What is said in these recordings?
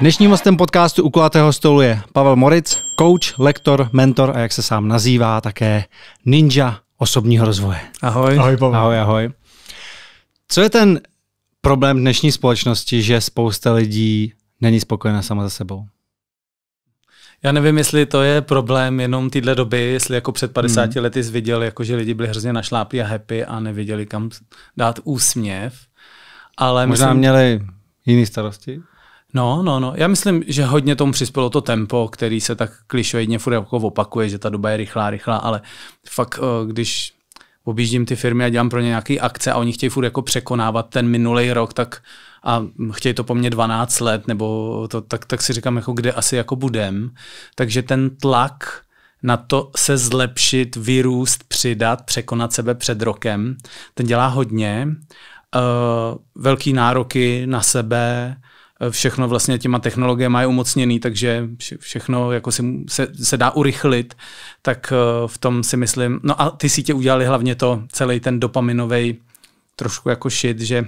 Dnešním hostem podcastu u kulatého stolu je Pavel Moric, coach, lektor, mentor a jak se sám nazývá, také ninja osobního rozvoje. Ahoj. Ahoj, Pavel. Ahoj, ahoj. Co je ten problém dnešní společnosti, že spousta lidí není spokojená sama za sebou? Já nevím, jestli to je problém jenom téhle doby, jestli jako před 50 hmm. lety jsi viděl, jako že lidi byli hrozně našláplí a happy a neviděli kam dát úsměv. Ale Možná myslím, měli jiné starosti? No, no, no. Já myslím, že hodně tomu přispělo to tempo, který se tak klišovědně furt jako opakuje, že ta doba je rychlá, rychlá, ale fakt, eh, když objíždím ty firmy a dělám pro ně nějaké akce a oni chtějí furt jako překonávat ten minulý rok, tak a chtějí to po mně 12 let, nebo to, tak, tak si říkám, jako kde asi jako budem. Takže ten tlak na to se zlepšit, vyrůst, přidat, překonat sebe před rokem, ten dělá hodně. Uh, velký nároky na sebe, všechno vlastně těma technologiemi je umocněný, takže všechno jako si, se, se dá urychlit, tak eh, v tom si myslím, no a ty sítě udělali hlavně to, celý ten dopaminový trošku jako šit, že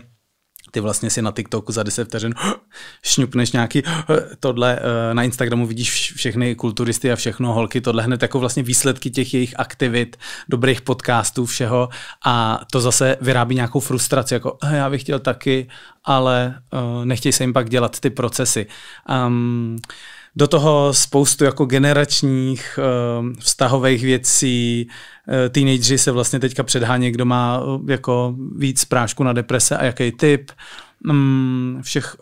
ty vlastně si na TikToku za 10 vteřin šňupneš nějaký tohle, eh, na Instagramu vidíš všechny kulturisty a všechno, holky, tohle hned jako vlastně výsledky těch jejich aktivit, dobrých podcastů, všeho a to zase vyrábí nějakou frustraci, jako eh, já bych chtěl taky, ale eh, nechtějí se jim pak dělat ty procesy. Um, do toho spoustu jako generačních eh, vztahových věcí. Eh, teenageři se vlastně teďka předhání, kdo má eh, jako víc prášku na deprese a jaký typ. Mm, všech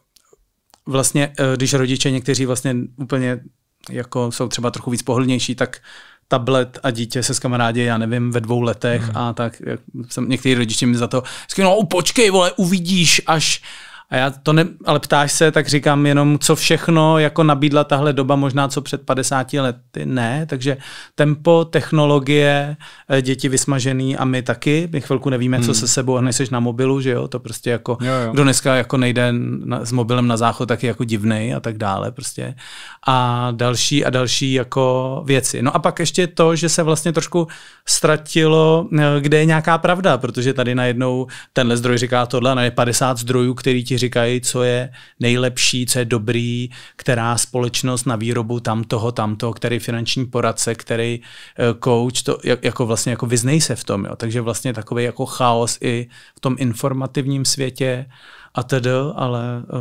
vlastně, když rodiče někteří vlastně úplně jako jsou třeba trochu víc pohodlnější, tak tablet a dítě se s kamarádi, já nevím, ve dvou letech hmm. a tak jak jsem, někteří rodiče mi za to říkají, no počkej, vole, uvidíš, až, a já to ne, ale ptáš se, tak říkám jenom, co všechno jako nabídla tahle doba, možná co před 50 lety, ne. Takže tempo, technologie, eh, děti vysmažený a my taky. My chvilku nevíme, hmm. co se sebou, a nejseš na mobilu, že jo, to prostě jako, jo, jo. kdo dneska jako nejde na, s mobilem na záchod, tak je jako divný a tak dále prostě. A další a další jako věci. No a pak ještě to, že se vlastně trošku ztratilo, eh, kde je nějaká pravda, protože tady najednou tenhle zdroj říká tohle, na je 50 zdrojů, který ti říkají, co je nejlepší, co je dobrý, která společnost na výrobu tamtoho, tamto, který finanční poradce, který eh, coach, to jako vlastně jako vyznej se v tom. Jo. Takže vlastně takový jako chaos i v tom informativním světě a tedy, ale uh,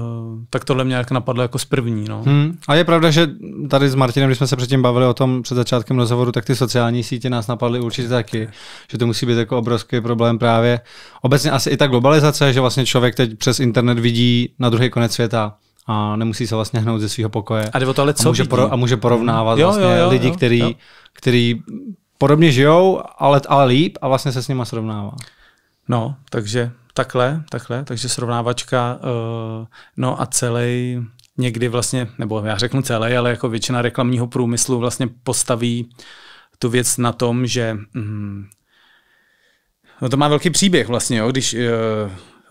tak tohle mě nějak napadlo jako z první. No. Hmm. A je pravda, že tady s Martinem, když jsme se předtím bavili o tom před začátkem rozhovoru, tak ty sociální sítě nás napadly určitě taky, že to musí být jako obrovský problém právě. Obecně asi i ta globalizace, že vlastně člověk teď přes internet vidí na druhý konec světa a nemusí se vlastně hnout ze svého pokoje. A, to, ale co a, může, poro- a může porovnávat jo, vlastně jo, jo, lidi, jo, který, jo. který podobně žijou, ale, ale líp a vlastně se s nima srovnává. No, takže Takhle, takhle, takže srovnávačka, eh, no a celý někdy vlastně, nebo já řeknu celý, ale jako většina reklamního průmyslu vlastně postaví tu věc na tom, že mm, No to má velký příběh vlastně, jo, když eh,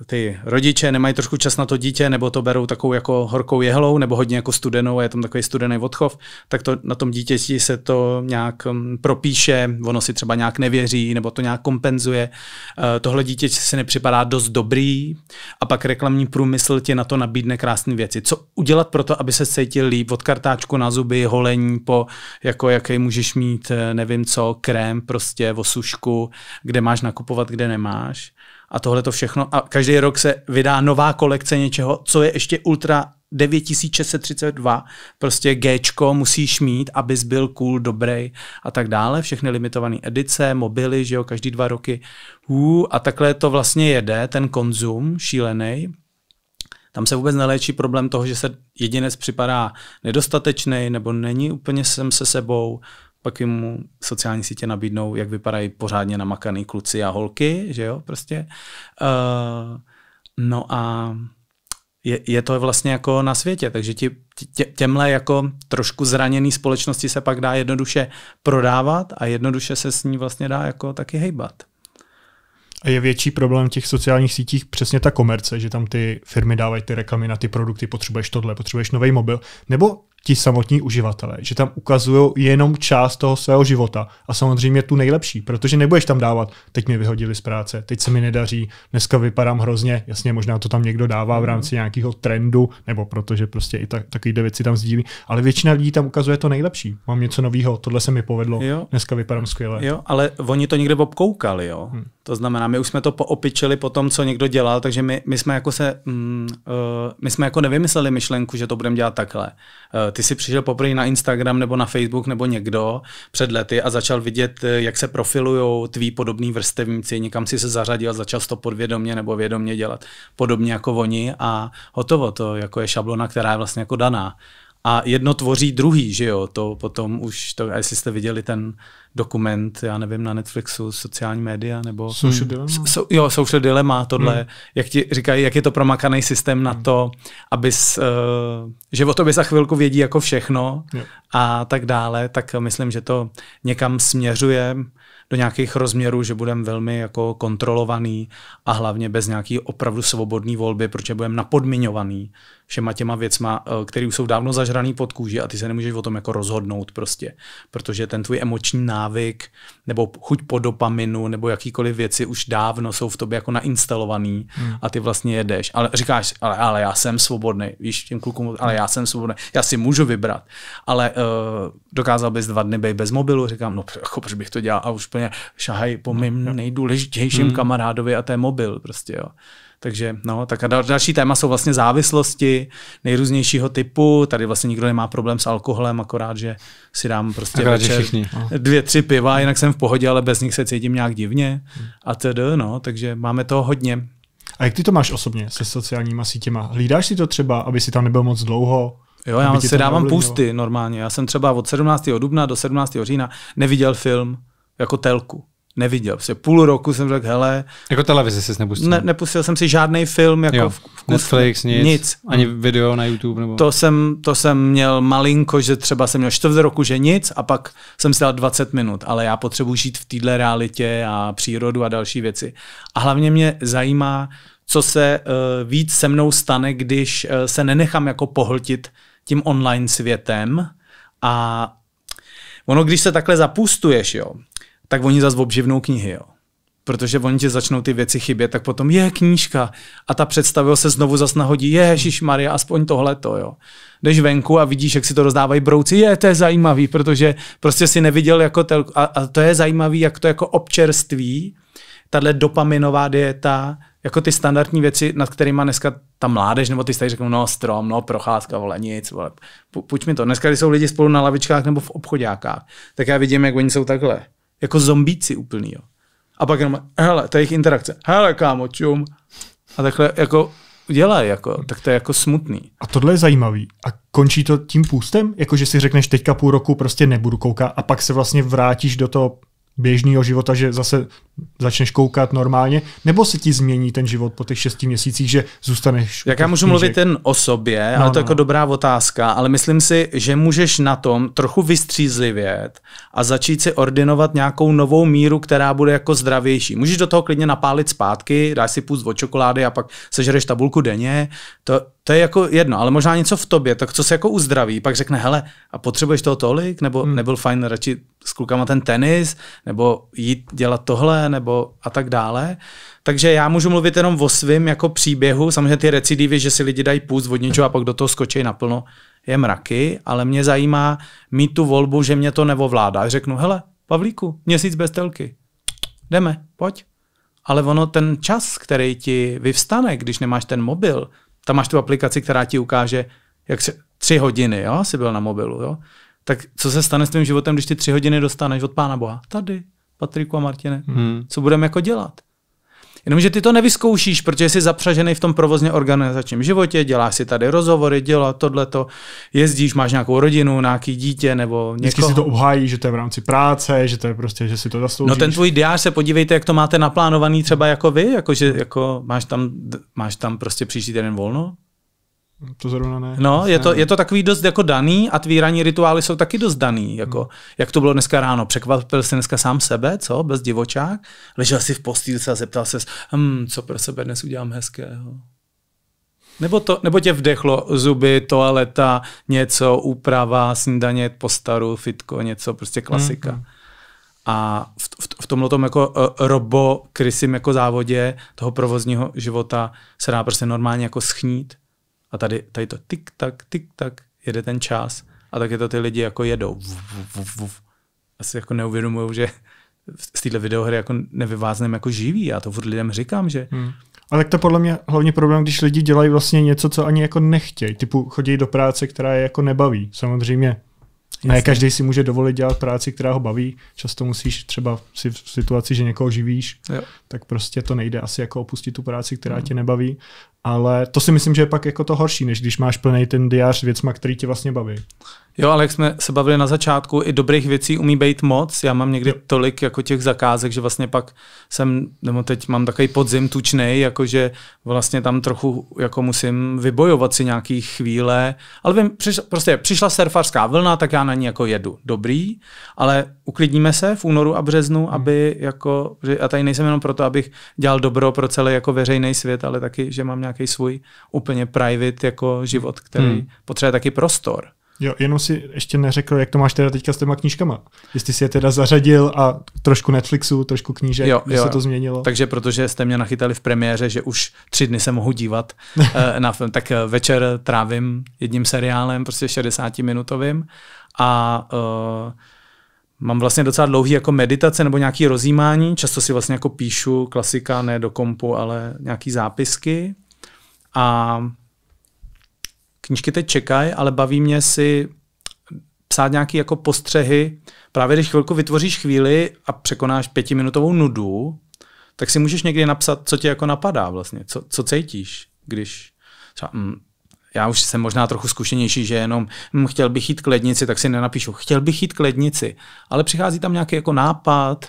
ty rodiče nemají trošku čas na to dítě, nebo to berou takovou jako horkou jehlou, nebo hodně jako studenou a je tam takový studený odchov, tak to na tom dítěti se to nějak mm, propíše, ono si třeba nějak nevěří, nebo to nějak kompenzuje. Eh, tohle dítě si nepřipadá dost dobrý a pak reklamní průmysl ti na to nabídne krásné věci. Co udělat pro to, aby se cítil líp? Od kartáčku na zuby, holení, po jako jaký můžeš mít, eh, nevím co, krém prostě, osušku, kde máš nakupovat, kde nemáš a tohle to všechno. A každý rok se vydá nová kolekce něčeho, co je ještě ultra 9632, prostě Gčko musíš mít, abys byl cool, dobrý a tak dále. Všechny limitované edice, mobily, že jo, každý dva roky. Hů, a takhle to vlastně jede, ten konzum šílený. Tam se vůbec neléčí problém toho, že se jedinec připadá nedostatečný nebo není úplně sem se sebou, pak jim sociální sítě nabídnou, jak vypadají pořádně namakaný kluci a holky, že jo, prostě. Uh, no a je, je to vlastně jako na světě, takže ti, tě, těmhle jako trošku zraněný společnosti se pak dá jednoduše prodávat a jednoduše se s ní vlastně dá jako taky hejbat. A je větší problém těch sociálních sítích přesně ta komerce, že tam ty firmy dávají ty reklamy na ty produkty, potřebuješ tohle, potřebuješ nový mobil, nebo ti samotní uživatelé, že tam ukazují jenom část toho svého života a samozřejmě tu nejlepší, protože nebudeš tam dávat, teď mi vyhodili z práce, teď se mi nedaří, dneska vypadám hrozně, jasně možná to tam někdo dává v mhm. rámci nějakého trendu, nebo protože prostě i tak, takovýhle věci tam sdílí, ale většina lidí tam ukazuje to nejlepší, mám něco nového, tohle se mi povedlo, jo. dneska vypadám skvěle. Jo, ale oni to někde obkoukali, jo. Hmm. To znamená, my už jsme to poopičili po tom, co někdo dělal, takže my, my jsme jako se, mm, uh, my jsme jako nevymysleli myšlenku, že to budeme dělat takhle. Uh, ty si přišel poprvé na Instagram nebo na Facebook nebo někdo před lety a začal vidět, eh, jak se profilují tví podobní vrstevníci, někam si se zařadil, začal to podvědomě nebo vědomě dělat, podobně jako oni a hotovo, to jako je šablona, která je vlastně jako daná a jedno tvoří druhý, že jo, to potom už, to, jestli jste viděli ten dokument, já nevím, na Netflixu, sociální média, nebo... Social dilema hmm. Dilemma? So, jo, Social Dilemma, tohle, hmm. jak ti říkají, jak je to promakaný systém hmm. na to, abys, uh, že o tobě za chvilku vědí jako všechno jo. a tak dále, tak myslím, že to někam směřuje do nějakých rozměrů, že budeme velmi jako kontrolovaný a hlavně bez nějaký opravdu svobodné volby, protože budeme napodmiňovaný všema těma věcma, eh, které už jsou dávno zažraný pod kůži a ty se nemůžeš o tom jako rozhodnout prostě, protože ten tvůj emoční návyk nebo chuť po dopaminu nebo jakýkoliv věci už dávno jsou v tobě jako nainstalovaný hmm. a ty vlastně jedeš. Ale říkáš, ale, ale já jsem svobodný, víš, těm klukům, ale já jsem svobodný, já si můžu vybrat, ale uh, dokázal bys dva dny být bez mobilu, říkám, no jako, proč bych to dělal a už plně šahaj po mým no, nejdůležitějším hmm. kamarádovi a to je mobil prostě, jo. Takže no, tak a další téma jsou vlastně závislosti nejrůznějšího typu. Tady vlastně nikdo nemá problém s alkoholem, akorát, že si dám prostě akorát, večer všichni. No. dvě, tři piva, jinak jsem v pohodě, ale bez nich se cítím nějak divně a tedy, no, takže máme toho hodně. A jak ty to máš osobně se sociálníma sítěma? Hlídáš si to třeba, aby si tam nebyl moc dlouho? Jo, já si dávám pusty normálně. Já jsem třeba od 17. dubna do 17. října neviděl film jako telku neviděl. Prostě půl roku jsem řekl, hele... Jako televizi jsi nepustil? Ne, nepustil jsem si žádný film, jako jo, v, v Netflix, nic, nic. Ani video na YouTube? Nebo... To, jsem, to jsem měl malinko, že třeba jsem měl čtvrt roku, že nic a pak jsem si dal 20 minut, ale já potřebuji žít v téhle realitě a přírodu a další věci. A hlavně mě zajímá, co se uh, víc se mnou stane, když uh, se nenechám jako pohltit tím online světem a ono, když se takhle zapustuješ, jo, tak oni zase obživnou knihy, jo. Protože oni ti začnou ty věci chybět, tak potom je knížka a ta představa se znovu zas nahodí, Ježíš Maria, aspoň tohle to, jo. Jdeš venku a vidíš, jak si to rozdávají brouci, je, to je zajímavý, protože prostě si neviděl jako tel, a, a, to je zajímavý, jak to jako občerství, tahle dopaminová dieta, jako ty standardní věci, nad kterými dneska ta mládež, nebo ty stají řeknou, no strom, no procházka, vole, nic, vole, puť mi to. Dneska, když jsou lidi spolu na lavičkách nebo v obchodákách, tak já vidím, jak oni jsou takhle jako zombíci úplný, jo. A pak jenom, hele, ta jejich interakce, hele, kámo, čum. A takhle jako dělají, jako, tak to je jako smutný. A tohle je zajímavý. A končí to tím půstem? Jako, že si řekneš teďka půl roku prostě nebudu koukat a pak se vlastně vrátíš do toho běžného života, že zase začneš koukat normálně, nebo se ti změní ten život po těch šesti měsících, že zůstaneš... Jak já můžu knížek? mluvit jen o sobě, no, ale to no. jako no. dobrá otázka, ale myslím si, že můžeš na tom trochu vystřízlivět a začít si ordinovat nějakou novou míru, která bude jako zdravější. Můžeš do toho klidně napálit zpátky, dáš si půst od čokolády a pak sežereš tabulku denně, to to je jako jedno, ale možná něco v tobě, tak co se jako uzdraví, pak řekne, hele, a potřebuješ toho tolik, nebo hmm. nebyl fajn radši s klukama ten tenis, nebo jít dělat tohle, nebo a tak dále. Takže já můžu mluvit jenom o svém jako příběhu, samozřejmě ty recidivy, že si lidi dají půst od něčeho a pak do toho skočí naplno, je mraky, ale mě zajímá mít tu volbu, že mě to nevovládá. Řeknu, hele, Pavlíku, měsíc bez telky, jdeme, pojď. Ale ono ten čas, který ti vyvstane, když nemáš ten mobil, tam máš tu aplikaci, která ti ukáže, jak se, tři hodiny, jo, jsi byl na mobilu, jo. Tak co se stane s tvým životem, když ty tři hodiny dostaneš od Pána Boha? Tady, Patriku a Martine. Hmm. Co budeme jako dělat? Jenomže ty to nevyzkoušíš, protože jsi zapřažený v tom provozně organizačním životě, děláš si tady rozhovory, dělá tohleto, jezdíš, máš nějakou rodinu, nějaký dítě nebo někoho. Vždycky si to obhájí, že to je v rámci práce, že to je prostě, že si to zasloužíš. No ten tvůj diář se podívejte, jak to máte naplánovaný třeba jako vy, jako že jako máš tam, máš tam prostě příští den volno, to zrovna ne. No, je to, je to takový dost jako daný a tvíraní rituály jsou taky dost daný. Jako, hmm. Jak to bylo dneska ráno? Překvapil jsi dneska sám sebe, co? Bez divočák? Ležel si v postýlce a zeptal se, hm, co pro sebe dnes udělám hezkého? Nebo, to, nebo tě vdechlo zuby, toaleta, něco, úprava, snídaně, postaru, fitko, něco, prostě klasika. Hmm. hmm. A v, v, v tomhle tom jako uh, robo krysím jako závodě toho provozního života se dá prostě normálně jako schnít a tady, tady to tik tak, tik tak, jede ten čas a taky to ty lidi jako jedou. Asi jako neuvědomují, že z téhle videohry jako nevyvázneme jako živý. Já to furt lidem říkám, že hmm. A tak to podle mě hlavně problém, když lidi dělají vlastně něco, co ani jako nechtějí. Typu chodí do práce, která je jako nebaví. Samozřejmě Ne každý si může dovolit dělat práci, která ho baví. Často musíš třeba si v situaci, že někoho živíš, jo. tak prostě to nejde asi jako opustit tu práci, která hmm. tě nebaví. Ale to si myslím, že je pak jako to horší, než když máš plný ten diář věcma, který tě vlastně baví. Jo, ale jak jsme se bavili na začátku, i dobrých věcí umí být moc. Já mám někdy jo. tolik jako těch zakázek, že vlastně pak jsem, nebo teď mám takový podzim tučný, jakože vlastně tam trochu jako musím vybojovat si nějaký chvíle. Ale vím, přiš, prostě přišla surfařská vlna, tak já na ní jako jedu. Dobrý, ale uklidníme se v únoru a březnu, hmm. aby jako, a tady nejsem jenom proto, abych dělal dobro pro celý jako veřejný svět, ale taky, že mám nějaký nějaký svůj úplně private jako život, který hmm. potřebuje taky prostor. Jo, jenom si ještě neřekl, jak to máš teda teďka s těma knížkama. Jestli si je teda zařadil a trošku Netflixu, trošku knížek, jo, jo. se to změnilo. Takže protože jste mě nachytali v premiéře, že už tři dny se mohu dívat eh, na film, tak eh, večer trávím jedním seriálem, prostě 60-minutovým a uh, mám vlastně docela dlouhý jako meditace nebo nějaký rozjímání. Často si vlastně jako píšu klasika, ne do kompu, ale nějaký zápisky a knížky teď čekají, ale baví mě si psát nějaké jako postřehy. Právě když chvilku vytvoříš chvíli a překonáš pětiminutovou nudu, tak si můžeš někdy napsat, co tě jako napadá vlastně, co, co cítíš, když třeba, mm, já už jsem možná trochu zkušenější, že jenom hm, chtěl bych jít k lednici, tak si nenapíšu, chtěl bych jít k lednici, ale přichází tam nějaký jako nápad,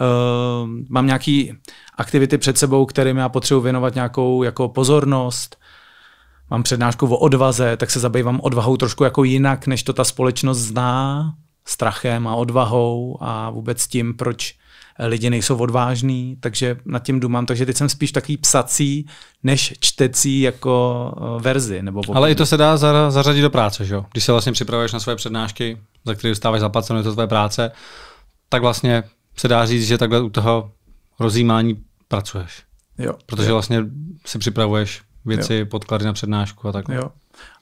Uh, mám nějaké aktivity před sebou, kterým já potřebuji věnovat nějakou jako pozornost, mám přednášku o odvaze, tak se zabývám odvahou trošku jako jinak, než to ta společnost zná, strachem a odvahou a vůbec tím, proč lidi nejsou odvážní, takže nad tím dumám. Takže teď jsem spíš takový psací, než čtecí jako eh, verzi. Nebo Ale i to se dá zařadit do práce, že jo? Když se vlastně připravuješ na své přednášky, za které dostáváš zaplaceno, je to tvoje práce, tak vlastně se dá říct, že takhle u toho rozjímání pracuješ. Jo. Protože jo. vlastně si připravuješ věci, jo. podklady na přednášku a tak. Jo.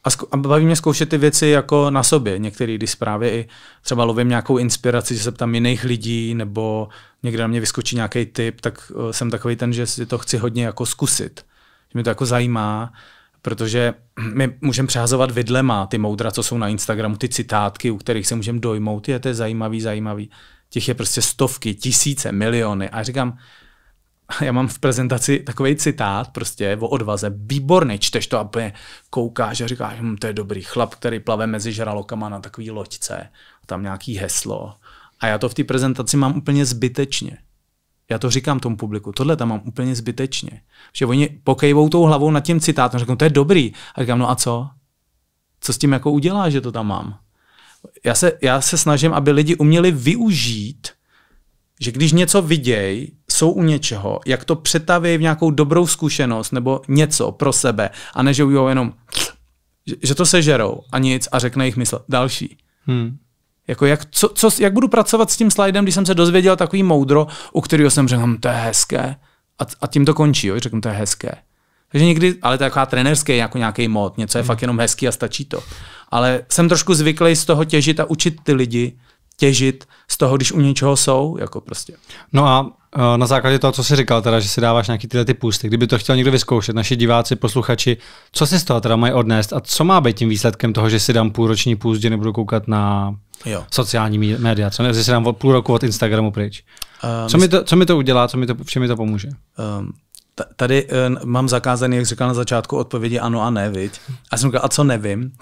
A, zku- a baví mě zkoušet ty věci jako na sobě. Některý, když právě i třeba lovím nějakou inspiraci, že se ptám jiných lidí, nebo někde na mě vyskočí nějaký typ, tak uh, jsem takový ten, že si to chci hodně jako zkusit. Že mě to jako zajímá, protože my můžeme přehazovat vidlema ty moudra, co jsou na Instagramu, ty citátky, u kterých se můžeme dojmout, je to je zajímavý, zajímavý těch je prostě stovky, tisíce, miliony. A já říkám, já mám v prezentaci takový citát prostě o odvaze, výborný, čteš to a úplně koukáš a říkáš, hm, to je dobrý chlap, který plave mezi žralokama na takový loďce, tam nějaký heslo. A já to v té prezentaci mám úplně zbytečně. Já to říkám tomu publiku, tohle tam mám úplně zbytečně. Že oni pokejvou tou hlavou nad tím citátem, řeknou, to je dobrý. A říkám, no a co? Co s tím jako udělá, že to tam mám? já se, já se snažím, aby lidi uměli využít, že když něco vidějí, jsou u něčeho, jak to přetaví v nějakou dobrou zkušenost nebo něco pro sebe a ne, že jenom, že to sežerou a nic a řekne jich mysl další. Hmm. Jako jak, co, co, jak budu pracovat s tím slidem, když jsem se dozvěděl takový moudro, u kterého jsem řekl, hm, to je hezké. A, a tím to končí, jo? řeknu, to je hezké. Takže někdy, ale to je taková trenerské, jako nějaký mod, něco je hmm. fakt jenom hezký a stačí to. Ale jsem trošku zvyklý z toho těžit a učit ty lidi, těžit z toho, když u něčeho jsou, jako prostě. No a eh, na základě toho, co jsi říkal, teda, že si dáváš nějaký tyhle ty půsty, kdyby to chtěl někdo vyzkoušet, naši diváci, posluchači, co si z toho teda mají odnést a co má být tím výsledkem toho, že si dám půlroční půst, kde nebudu koukat na jo. sociální média, co ne, že si dám půl roku od Instagramu pryč. Um, co, mi to, co mi to udělá, co mi to, všem mi to pomůže? Um, tady eh, mám zakázaný, jak říkal na začátku, odpovědi ano a ne, viď? A jsem říkal, a co nevím?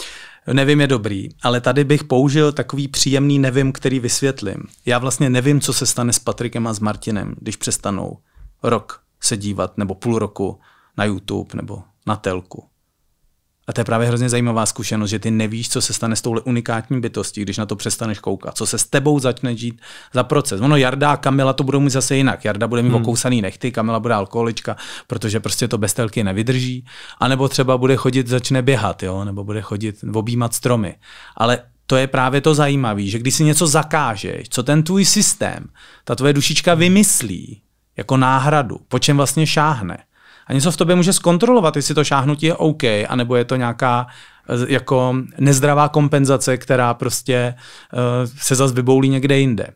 Nevím je dobrý, ale tady bych použil takový příjemný nevím, který vysvětlím. Já vlastně nevím, co se stane s Patrikem a s Martinem, když přestanou rok se dívat nebo půl roku na YouTube nebo na telku. A to je právě hrozně zajímavá zkušenost, že ty nevíš, co se stane s touhle unikátní bytostí, když na to přestaneš koukat, co se s tebou začne dít za proces. Ono Jarda a Kamila to budou mít zase jinak. Jarda bude mít hmm. okousaný nechty, Kamila bude alkoholička, protože prostě to bez telky nevydrží. A nebo třeba bude chodit, začne běhat, jo? nebo bude chodit objímat stromy. Ale to je právě to zajímavé, že když si něco zakážeš, co ten tvůj systém, ta tvoje dušička vymyslí jako náhradu, po čem vlastně šáhne, něco v tobě může zkontrolovat, jestli to šáhnutí je OK, anebo je to nějaká eh, jako nezdravá kompenzace, která prostě uh, se zase vyboulí někde jinde.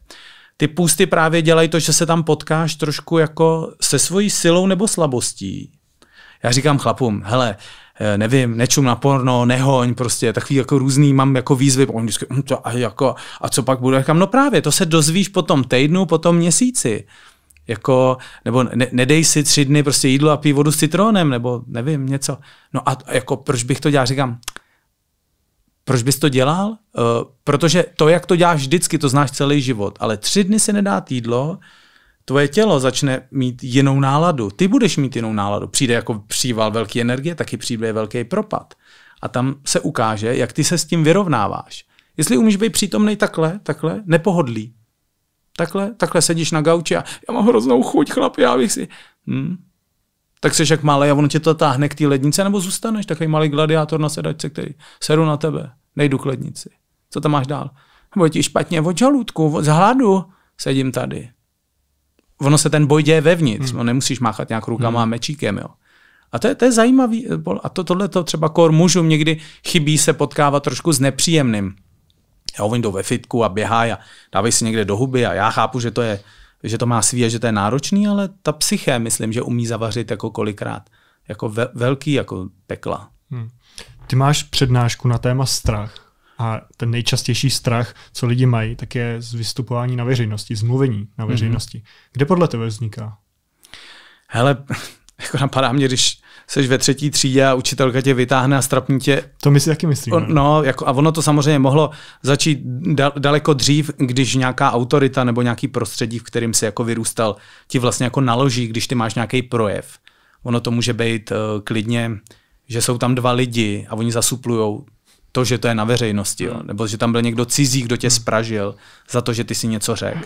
Ty půsty právě dělají to, že se tam potkáš trošku jako se svojí silou nebo slabostí. Já říkám chlapům, hele, eh, nevím, nečum na porno, nehoň, prostě takový jako různý, mám jako výzvy, on vždycky, hm, a, jako, a co pak bude, říkám, no právě, to se dozvíš po tom týdnu, po tom měsíci jako, nebo ne, nedej si tři dny prostě jídlo a pij vodu s citronem, nebo nevím, něco. No a jako proč bych to dělal? Říkám, proč bys to dělal? Uh, protože to, jak to děláš vždycky, to znáš celý život, ale tři dny se nedá jídlo, tvoje tělo začne mít jinou náladu. Ty budeš mít jinou náladu. Přijde jako příval velké energie, taky přijde velký propad. A tam se ukáže, jak ty se s tím vyrovnáváš. Jestli umíš být přítomný takhle, takhle, nepohodlí, Takhle, takhle sedíš na gauči a já mám hroznou chuť, chlap, já bych si... Hmm. Tak seš jak malý a ono tě to táhne k té lednice, nebo zůstaneš takový malý gladiátor na sedačce, který seru na tebe, nejdu k lednici. Co tam máš dál? Nebo ti špatně od žaludku, z hladu, sedím tady. Ono se ten boj děje vevnitř, hmm. no, nemusíš máchat nějak rukama hmm. a mečíkem, jo. A to je, to je zajímavý, eh, a to, tohle to třeba kor mužům někdy chybí se potkávat trošku s nepříjemným. Jo, oni jdou ve fitku a běhají a dávají si někde do huby a já chápu, že to je že to má svý a že to je náročný, ale ta psyché, myslím, že umí zavařit jako kolikrát. Jako ve, velký jako pekla. Hmm. Ty máš přednášku na téma strach. A ten nejčastější strach, co lidi mají, tak je z vystupování na veřejnosti, z mluvení na mhm. veřejnosti. hmm Kde podle tebe vzniká? Hele, jako napadá mě, když seš ve třetí třídě a učitelka tě vytáhne a strapní tě. To my si taky myslíme. No. no, jako, a ono to samozřejmě mohlo začít daleko dřív, když nějaká autorita nebo nějaký prostředí, v kterým si jako vyrůstal, ti vlastně jako naloží, když ty máš nějaký projev. Ono to může být uh, klidně, že jsou tam dva lidi a oni zasuplujou to, že to je na veřejnosti, jo? nebo že tam byl někdo cizí, kdo tě spražil hmm. za to, že ty si něco řekl.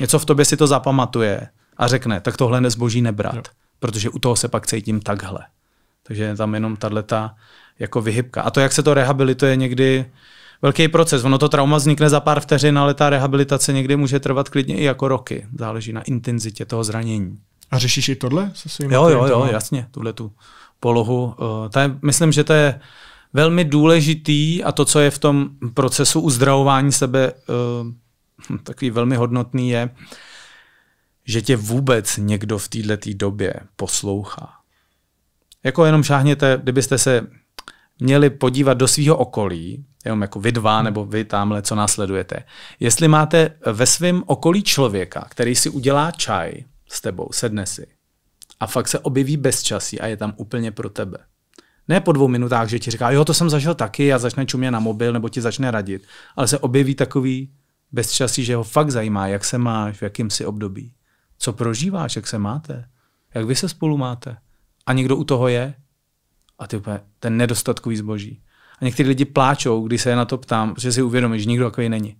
Něco v tobě si to zapamatuje a řekne, tak tohle nezboží nebrat, jo. protože u toho se pak cítím takhle. Takže je tam jenom tato jako vyhybka. A to, jak se to rehabilituje někdy, velký proces. Ono to trauma vznikne za pár vteřin, ale ta rehabilitace někdy může trvat klidně i jako roky. Záleží na intenzitě toho zranění. A řešíš i tohle se svým Jo, jo, jo, jasně, tuhle tu polohu. Uh, eh, ta je, myslím, že to je velmi důležitý a to, co je v tom procesu uzdravování sebe uh, takový velmi hodnotný, je, že tě vůbec někdo v této době poslouchá. Jako jenom šáhněte, kdybyste se měli podívat do svého okolí, jenom jako vy dva nebo vy tamhle, co následujete. Jestli máte ve svém okolí člověka, který si udělá čaj s tebou, sedne si a fakt se objeví bez časí a je tam úplně pro tebe. Ne po dvou minutách, že ti říká, jo, to jsem zažil taky a začne čumě na mobil nebo ti začne radit, ale se objeví takový bez časí, že ho fakt zajímá, jak se máš, v jakým si období, co prožíváš, jak se máte, jak vy se spolu máte a někdo u toho je a ty úplně ten nedostatkový zboží. A někteří lidi pláčou, když se je na to ptám, protože si uvědomí, že nikdo takový není.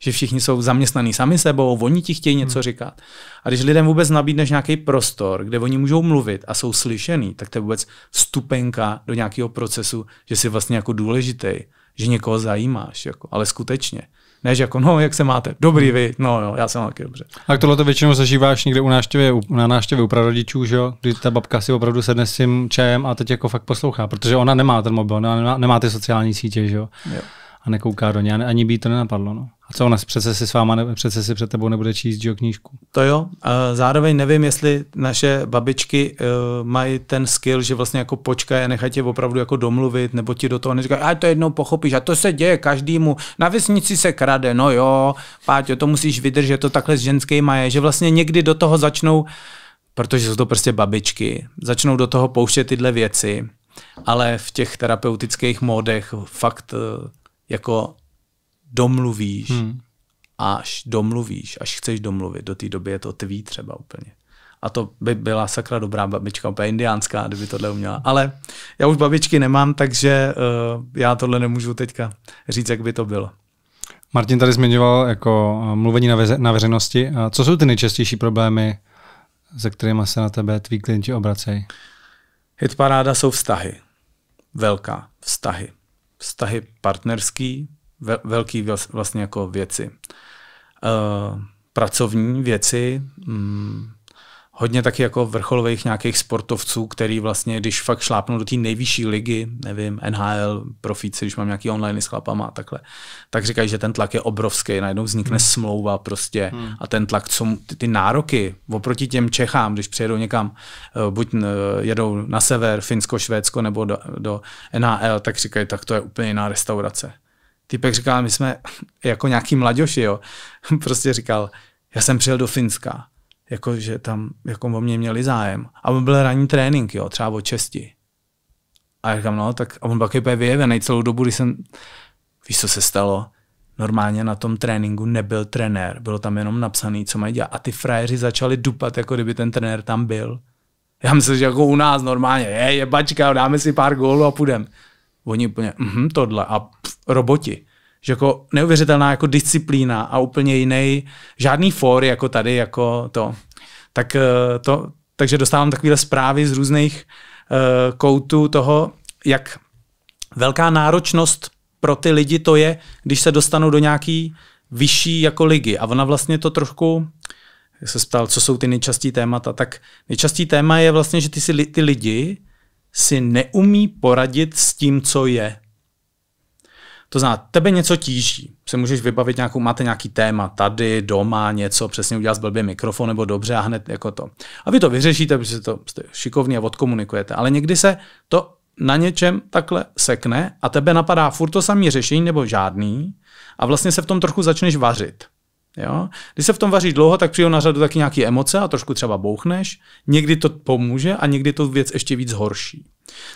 Že všichni jsou zaměstnaní sami sebou, oni ti chtějí něco hmm. říkat. A když lidem vůbec nabídneš nějaký prostor, kde oni můžou mluvit a jsou slyšený, tak to je vůbec stupenka do nějakého procesu, že jsi vlastně jako důležitý, že někoho zajímáš, jako, ale skutečně než jako, no, jak se máte, dobrý vy, no jo, já jsem taky dobře. A tohle to většinou zažíváš někde u návštěvě, na návštěvě u prarodičů, že jo, kdy ta babka si opravdu sedne s tím čajem a teď jako fakt poslouchá, protože ona nemá ten mobil, nemá, nemá ty sociální sítě, že jo. jo. A nekouká do ní, ani by to nenapadlo, no. A co ona přece si s váma, ne, přece si před tebou nebude číst jo, knížku? To jo. A zároveň nevím, jestli naše babičky uh, mají ten skill, že vlastně jako počkají a nechají tě opravdu jako domluvit, nebo ti do toho neříkají, a to jednou pochopíš, a to se děje každému. Na vesnici se krade, no jo, Páťo, to musíš vydržet, to takhle s ženskýma je, že vlastně někdy do toho začnou, protože jsou to prostě babičky, začnou do toho pouštět tyhle věci, ale v těch terapeutických módech fakt eh, jako domluvíš, hmm. až domluvíš, až chceš domluvit. Do té doby je to tvý třeba úplně. A to by byla sakra dobrá babička, úplně indiánská, kdyby tohle uměla. Ale já už babičky nemám, takže uh, já tohle nemůžu teďka říct, jak by to bylo. Martin tady zmiňoval jako eh, mluvení na, veze, na veřejnosti. A co jsou ty nejčastější problémy, se kterými se na tebe tví klienti obracejí? Hitparáda jsou vztahy. Velká vztahy. Vztahy partnerský, ve, velký vlastně jako věci. Uh, pracovní věci, hmm, hodně taky jako vrcholových nějakých sportovců, který vlastně, když fakt šlápnou do té nejvyšší ligy, nevím, NHL, profíci, když mám nějaký online s chlapama a takhle, tak říkají, že ten tlak je obrovský, najednou vznikne hmm. smlouva prostě hmm. a ten tlak, co, ty, ty nároky oproti těm Čechám, když přijedou někam, eh, buď eh, jedou na sever, Finsko, Švédsko nebo do, do NHL, tak říkají, tak to je úplně jiná restaurace. Typek říkal, my jsme jako nějaký mladěši, jo. prostě říkal, já jsem přijel do Finska, jako, že tam jako o mě měli zájem. A on byl ranní trénink, jo, třeba o česti. A já říkám, no, tak a on byl takový vyjevený celou dobu, když jsem, víš, co se stalo? Normálně na tom tréninku nebyl trenér, bylo tam jenom napsaný, co mají dělat. A ty frajeři začali dupat, jako kdyby ten trenér tam byl. Já myslím, že jako u nás normálně, je, je bačka, dáme si pár gólů a půjdem. Oni úplně, mhm, tohle a pf, roboti. Že jako neuvěřitelná jako disciplína a úplně jiný, žádný fór jako tady, jako to. Tak eh, to, takže dostávám takovéhle zprávy z různých uh, koutů toho, jak velká náročnost pro ty lidi to je, když se dostanou do nějaký vyšší jako ligy. A ona vlastně to trošku, jak se ptal, co jsou ty nejčastí témata, tak nejčastí téma je vlastně, že ty si ty lidi si neumí poradit s tím, co je. To znamená, tebe něco tíží, se můžeš vybavit nějakou, máte nějaký téma tady, doma, něco, přesně udělat blbě mikrofon nebo dobře a hned jako to. A vy to vyřešíte, protože to jste a odkomunikujete, ale někdy se to na něčem takhle sekne a tebe napadá furt to samý řešení nebo žádný a vlastně se v tom trochu začneš vařit. Jo? Když se v tom vaří dlouho, tak přijde na řadu taky nějaké emoce a trošku třeba bouchneš. Někdy to pomůže a někdy to věc ještě víc horší.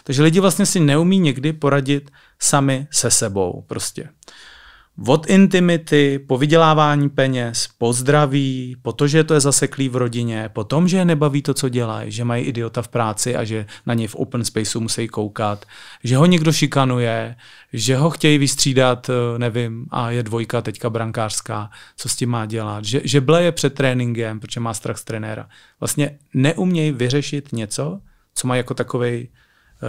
Takže lidi vlastně si neumí někdy poradit sami se sebou prostě. Od intimity, po vydělávání peněz, po zdraví, po to, že to je zaseklý v rodině, po tom, že je nebaví to, co dělají, že mají idiota v práci a že na něj v open spaceu musí koukat, že ho někdo šikanuje, že ho chtějí vystřídat, eh, nevím, a je dvojka teďka brankářská, co s tím má dělat, že, že bleje před tréninkem, protože má strach z trenéra. Vlastně neumějí vyřešit něco, co má jako takový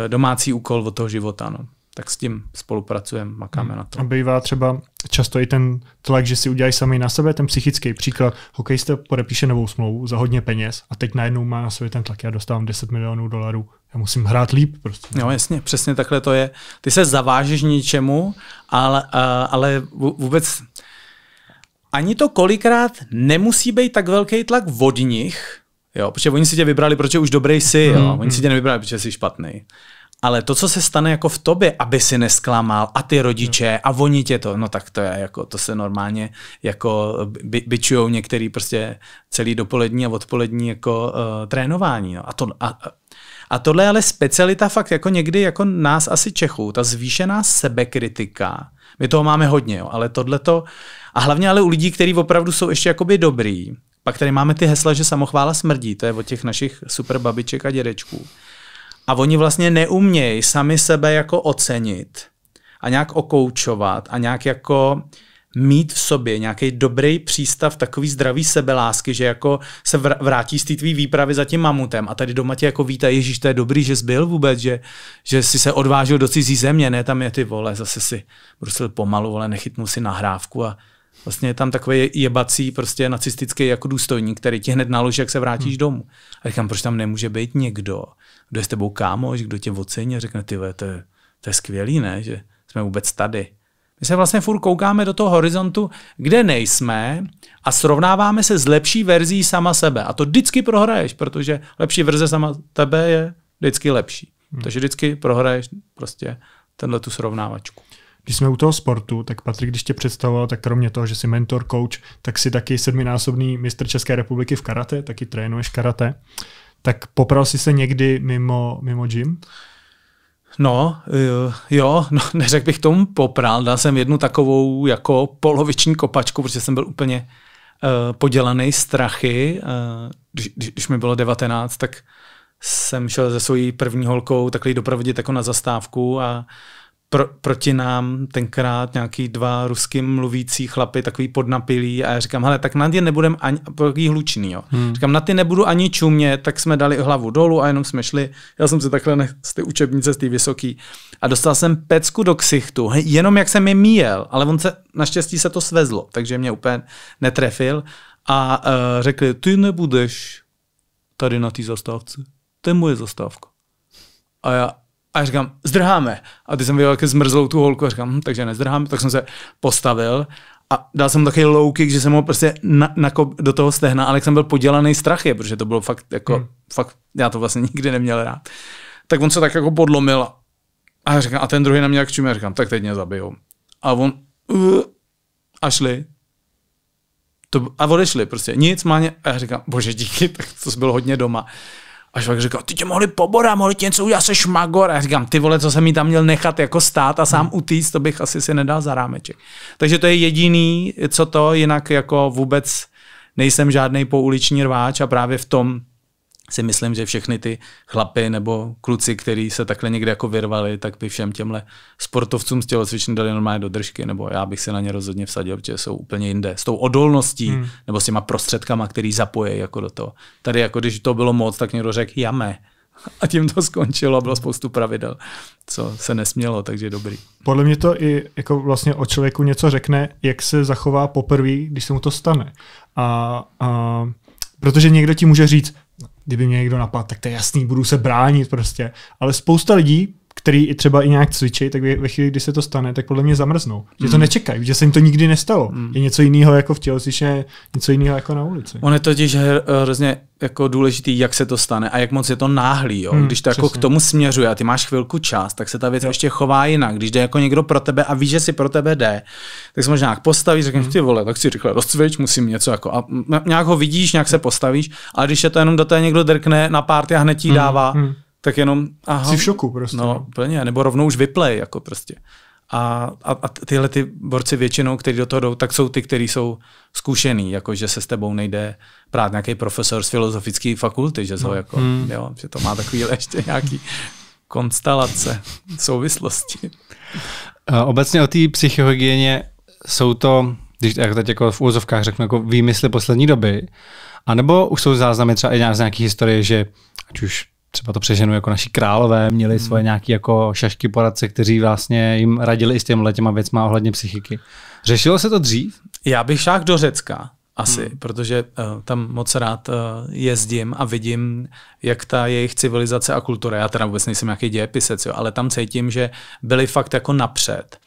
eh, domácí úkol od toho života. No tak s tím spolupracujeme, makáme hmm. na to. A bývá třeba často i ten tlak, že si udělají sami na sebe ten psychický příklad. Hokejista podepíše novou smlouvu za hodně peněz a teď najednou má na sobě ten tlak, já dostávám 10 milionů dolarů, já musím hrát líp prostě. No jasně, přesně takhle to je. Ty se zavážeš ničemu, ale, eh, ale vůbec ani to kolikrát nemusí být tak velký tlak od nich, Jo, protože oni si tě vybrali, protože už dobrý jsi, jo. Hmm, oni si hmm. tě nevybrali, protože jsi špatný. Ale to, co se stane jako v tobě, aby si nesklamal a ty rodiče a oni tě to, no tak to je jako, to se normálně jako by, byčujou některý prostě celý dopolední a odpolední jako uh, trénování. No. A, to, a, a tohle je ale specialita fakt jako někdy jako nás asi Čechů, ta zvýšená sebekritika. My toho máme hodně, jo, ale tohle to, a hlavně ale u lidí, kteří opravdu jsou ještě jakoby dobrý, pak tady máme ty hesla, že samochvála smrdí, to je od těch našich super babiček a dědečků. A oni vlastně neumějí sami sebe jako ocenit a nějak okoučovat a nějak jako mít v sobě nějaký dobrý přístav, takový zdravý sebelásky, že jako se vrátí z té tvý výpravy za tím mamutem a tady doma tě jako víte, Ježíš, to je dobrý, že zbyl, byl vůbec, že, že si se odvážil do cizí země, ne, tam je ty vole, zase si brusil pomalu, vole, nechytnu si nahrávku a Vlastně je tam takový jebací prostě nacistický jako důstojník, který ti hned naloží, jak se vrátíš hmm. domů. A říkám, proč tam nemůže být někdo, kdo je s tebou kámoš, kdo tě ocení a řekne, ty to, to je skvělý, ne, že jsme vůbec tady. My se vlastně furt koukáme do toho horizontu, kde nejsme a srovnáváme se s lepší verzí sama sebe. A to vždycky prohraješ, protože lepší verze sama tebe je vždycky lepší. Hmm. Takže vždycky prohraješ prostě tenhle tu srovnávačku. Když jsme u toho sportu, tak Patrik, když tě představoval, tak kromě toho, že jsi mentor, coach, tak jsi taky sedminásobný mistr České republiky v karate, taky trénuješ karate. Tak popral jsi se někdy mimo, mimo gym? No, eh, jo, no, neřekl bych tomu popral, dal jsem jednu takovou jako poloviční kopačku, protože jsem byl úplně uh, eh, podělaný strachy. Uh, když, když mi bylo 19, tak jsem šel se svojí první holkou takhle doprovodit jako na zastávku a uh, pro, proti nám tenkrát nějaký dva rusky mluvící chlapy, takový podnapilý a já říkám, hele, tak na ty nebudem ani, takový hlučný, jo. Hmm. Říkám, na ty nebudu ani čumě, tak jsme dali hlavu dolů a jenom jsme šli. Já jsem se takhle nech, z té učebnice, z té vysoký a dostal jsem pecku do ksichtu, jenom jak jsem je míjel, ale on se, naštěstí se to svezlo, takže mě úplně netrefil a uh, řekli, ty nebudeš tady na té zastávce, to je moje zastávka. A já, a já říkám, zdrháme. A ty jsem viděl, jak zmrzlou tu holku a říkám, hm, takže nezdrhám, tak jsem se postavil a dal jsem takový low kick, že jsem ho prostě na, na do toho stehna, ale jak jsem byl podělaný strachy, protože to bylo fakt jako, hmm. fakt, já to vlastně nikdy neměl rád. Tak on se tak jako podlomil a já říkám, a ten druhý na mě jak čím, já říkám, tak teď mě zabijou. A on, uh, a šli. To, a odešli prostě, nic, má ně, a já říkám, bože díky, tak to byl hodně doma. A švak říkal, ty tě mohli poborat, mohli tě něco udělat, seš magor. A já říkám, ty vole, co jsem mi tam měl nechat jako stát a sám hmm. utíct, to bych asi si nedal za rámeček. Takže to je jediný, co to, jinak jako vůbec nejsem žádný pouliční rváč a právě v tom si myslím, že všechny ty chlapy nebo kluci, kteří se takhle někde jako vyrvali, tak by všem těmhle sportovcům z tělocvičny dali normálně do držky, nebo já bych se na ně rozhodně vsadil, protože jsou úplně jinde. S tou odolností hmm. nebo s těma prostředkama, který zapojí jako do toho. Tady jako když to bylo moc, tak někdo řekl jame. A tím to skončilo a bylo spoustu pravidel, co se nesmělo, takže dobrý. Podle mě to i jako vlastně o člověku něco řekne, jak se zachová poprvé, když se mu to stane. A, a protože někdo ti může říct, kdyby mě někdo napadl, tak to je jasný, budu se bránit prostě. Ale spousta lidí který i třeba i nějak cvičí, tak ve chvíli, kdy se to stane, tak podle mě zamrznou. Mm. Že to mm. nečekají, že se jim to nikdy nestalo. Mm. Je něco jiného jako v je něco jiného jako na ulici. On je totiž eh, hrozně jako důležitý, jak se to stane a jak moc je to náhlý. Jo? Mm, Když to jako k tomu směřuje a ty máš chvilku čas, tak se ta věc jo. ještě chová jinak. Když jde jako někdo pro tebe a ví, že si pro tebe jde, tak se možná postavíš, řekneš mm. ty vole, tak si rychle rozcvič, musím něco jako. A nějak ho vidíš, nějak se postavíš, ale když je to jenom do té někdo drkne na párty a hned ti mm, dává, mm. Mm tak jenom aha. Jsi v šoku prostě. No, no. plně, nebo rovnou už vyplej, jako prostě. A, a, a tyhle ty borci většinou, kteří do toho jdou, tak jsou ty, kteří jsou zkušený, jako že se s tebou nejde prát nějaký profesor z filozofické fakulty, že, no. jako, hmm. jo, že to má takový ještě nějaký konstelace, souvislosti. A obecně o té psychohygieně jsou to, když jak teď jako v úzovkách řeknu, jako výmysly poslední doby, anebo už jsou záznamy třeba i z nějaké historie, že ať už třeba to přeženu jako naši králové, měli hmm. svoje nějaké jako šašky poradce, kteří vlastně jim radili i s těmhle těma věcma ohledně psychiky. Řešilo se to dřív? Já bych šák do Řecka asi, hmm. protože uh, tam moc rád uh, jezdím a vidím, jak ta jejich civilizace a kultura, já teda vůbec nejsem nějaký dějepisec, jo, ale tam cítím, že byli fakt jako napřed.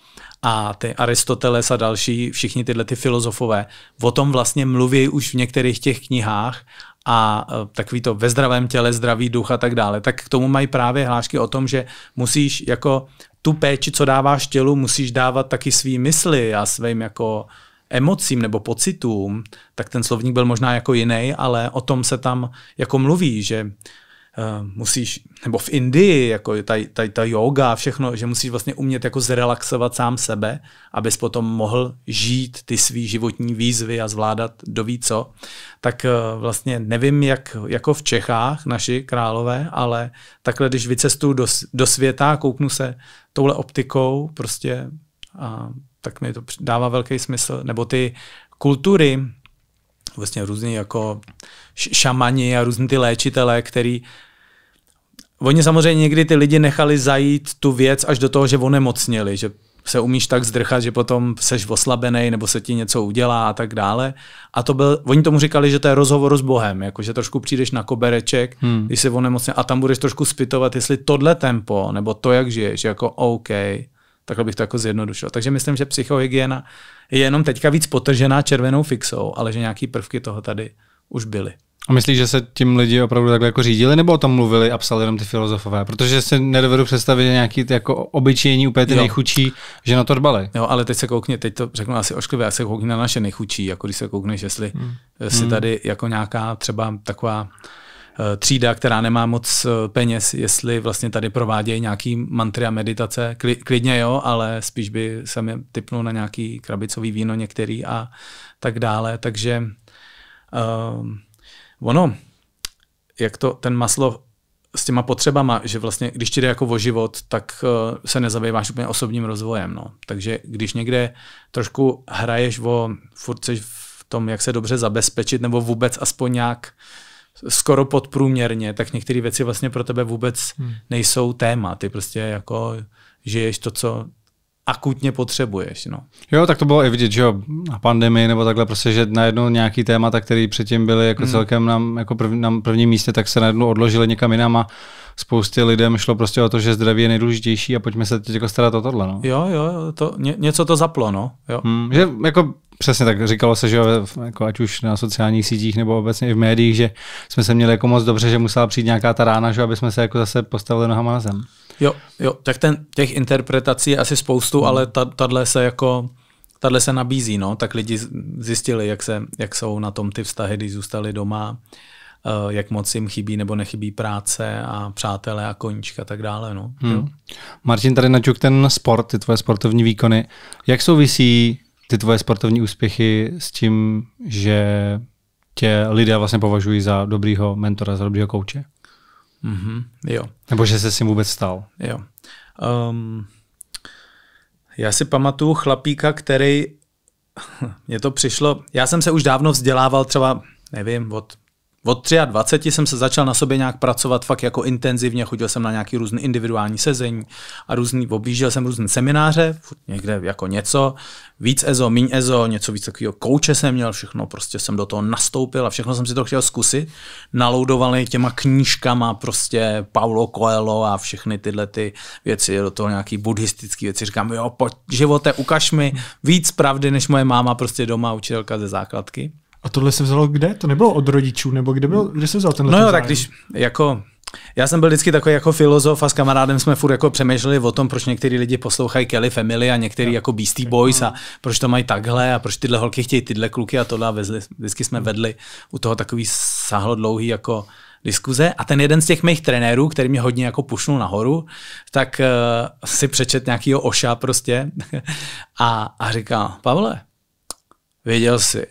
A ty Aristoteles a další, všichni tyhle ty filozofové, o tom vlastně mluví už v některých těch knihách a e, takový to ve zdravém těle, zdravý duch a tak dále, tak k tomu mají právě hlášky o tom, že musíš jako tu péči, co dáváš tělu, musíš dávat taky svý mysli a svým jako emocím nebo pocitům, tak ten slovník byl možná jako jiný, ale o tom se tam jako mluví, že Eh, musíš, nebo v Indii, jako ta, ta, ta yoga a všechno, že musíš vlastně umět jako zrelaxovat sám sebe, abys potom mohl žít ty svý životní výzvy a zvládat do co, tak eh, vlastně nevím, jak jako v Čechách naši králové, ale takhle, když vycestuju do, do světa a kouknu se touhle optikou, prostě a, tak mi to dává velký smysl. Nebo ty kultury, vlastně různý jako šamani a různý ty léčitelé, který Oni samozřejmě někdy ty lidi nechali zajít tu věc až do toho, že onemocněli, že se umíš tak zdrchat, že potom seš oslabený nebo se ti něco udělá a tak dále. A to byl, oni tomu říkali, že to je rozhovor s Bohem, jako že trošku přijdeš na kobereček, hmm. když se onemocně a tam budeš trošku spytovat, jestli tohle tempo nebo to, jak žiješ, jako OK, takhle bych to jako zjednodušil. Takže myslím, že psychohygiena je jenom teďka víc potržená červenou fixou, ale že nějaký prvky toho tady už byly. A myslíš, že se tím lidi opravdu takhle jako řídili, nebo o tom mluvili a psali jenom ty filozofové? Protože si nedovedu představit nějaký ty jako obyčejní, úplně ty jo. že na to dbali. Jo, ale teď se koukni, teď to řeknu asi ošklivě, já se koukni na naše nejchučí, jako když se koukneš, jestli hmm. si hmm. tady jako nějaká třeba taková eh, třída, která nemá moc eh, peněz, jestli vlastně tady provádějí nějaký mantry a meditace. Klidně jo, ale spíš by se mi typnul na nějaký krabicový víno některý a tak dále. Takže uh, ono, jak to ten maslo s těma potřebama, že vlastně, když ti jde jako o život, tak eh, se nezabýváš úplně osobním rozvojem. No. Takže když někde trošku hraješ o, furt v tom, jak se dobře zabezpečit, nebo vůbec aspoň nějak skoro podprůměrně, tak některé věci vlastně pro tebe vůbec hmm. nejsou téma. Ty prostě jako žiješ to, co akutně potřebuješ. No. Jo, tak to bylo i vidět, že jo, na pandemii nebo takhle prostě, že najednou nějaký témata, které předtím byly jako hmm. celkem na, jako prv, na prvním místě, tak se najednou odložili někam jinam a spoustě lidem šlo prostě o to, že zdraví je nejdůležitější a pojďme se teď jako starat o tohle. No. Jo, jo, to, ně, něco to zaplo, no. Jo. Hmm, že jako Přesně tak, říkalo se, že jako ať už na sociálních sítích nebo obecně i v médiích, že jsme se měli jako moc dobře, že musela přijít nějaká ta rána, že aby jsme se jako zase postavili nohama na zem. Jo, jo, tak ten, těch interpretací je asi spoustu, hmm. ale ta, tahle se jako tahle se nabízí, no, tak lidi zjistili, jak, se, jak jsou na tom ty vztahy, když zůstali doma, eh, jak moc jim chybí nebo nechybí práce a přátelé a koníčka a tak dále, no. Hmm. Jo? Martin tady načuk ten sport, ty tvoje sportovní výkony. Jak souvisí ty tvoje sportovní úspěchy s tím, že tě lidé vlastně považují za dobrýho mentora, za dobrýho kouče? Mm-hmm, jo. Nebo že se si vůbec stal. Jo. Um, já si pamatuju chlapíka, který, mě to přišlo, já jsem se už dávno vzdělával třeba, nevím, od od 23 jsem se začal na sobě nějak pracovat fakt jako intenzivně, chodil jsem na nějaký různý individuální sezení a různý, objížděl jsem různé semináře, někde jako něco, víc EZO, míň EZO, něco víc takového kouče jsem měl, všechno prostě jsem do toho nastoupil a všechno jsem si to chtěl zkusit. Naloudovali těma knížkama prostě Paulo Coelho a všechny tyhle ty věci, do toho nějaký buddhistický věci, říkám, jo, pojď živote, ukaž mi víc pravdy, než moje máma prostě doma, učitelka ze základky. A tohle se vzalo kde? To nebylo od rodičů, nebo kde, byl, kde se vzal tenhle No jo, ten tak když jako já jsem byl vždycky takový jako filozof a s kamarádem jsme furt jako přemýšleli o tom, proč některý lidi poslouchají Kelly Family a některý jako Beastie Boys a proč to mají takhle a proč tyhle holky chtějí tyhle kluky a tohle a vezli, vždycky jsme vedli u toho takový sáhlodlouhý jako diskuze a ten jeden z těch mých trenérů, který mě hodně jako pušnul nahoru, tak uh, si přečet nějakýho oša prostě a, a říkal: Pavle, věděl jsi,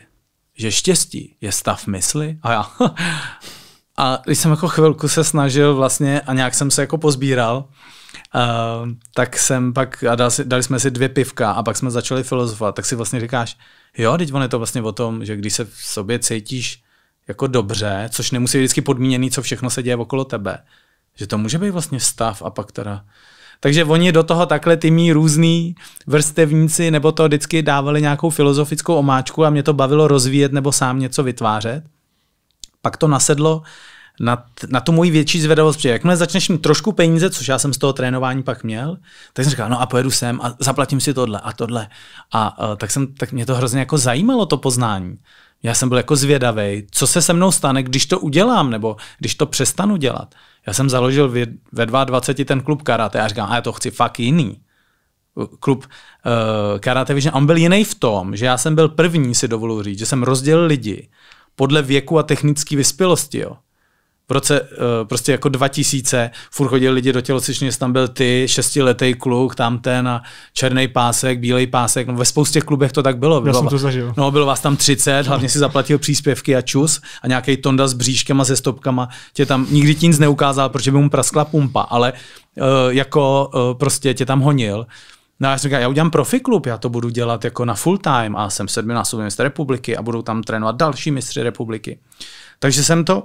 že štěstí je stav mysli a já. A když jsem jako chvilku se snažil vlastně a nějak jsem se jako pozbíral, Uh, tak jsem pak, a dali, dali jsme si dvě pivka a pak jsme začali filozofovat, tak si vlastně říkáš, jo, teď on je to vlastně o tom, že když se v sobě cítíš jako dobře, což nemusí být vždycky podmíněný, co všechno se děje okolo tebe, že to může být vlastně stav a pak teda takže oni do toho takhle ty mý různý vrstevníci nebo to vždycky dávali nějakou filozofickou omáčku a mě to bavilo rozvíjet nebo sám něco vytvářet. Pak to nasedlo na, na tu moji větší zvedavost, protože jakmile začneš mít trošku peníze, což já jsem z toho trénování pak měl, tak jsem říkal, no a pojedu sem a zaplatím si tohle a tohle. A a e, tak, jsem, tak mě to hrozně jako zajímalo, to poznání. Já jsem byl jako zvědavý, co se se mnou stane, když to udělám, nebo když to přestanu dělat. Já jsem založil ve 22 ten klub karate a říkám, a já to chci fakt jiný. Klub uh, karate Vision. On byl jiný v tom, že já jsem byl první, si dovolu říct, že jsem rozdělil lidi podle věku a technické vyspělosti. Jo v roce eh, prostě jako 2000 furt chodili lidi do tělocvičny, tam byl ty, šestiletý kluk, tam ten a černý pásek, bílý pásek, no ve spoustě klubech to tak bylo. bylo jsem to zažil. No, bylo vás tam 30, hlavně si zaplatil příspěvky a čus a nějaký tonda s bříškem a se stopkama tě tam nikdy ti nic neukázal, protože by mu praskla pumpa, ale eh, jako eh, prostě tě tam honil. No a já jsem říkal, já udělám profi klub, já to budu dělat jako na full time a jsem sedminásobný mistr republiky a budou tam trénovat další mistři republiky. Takže jsem to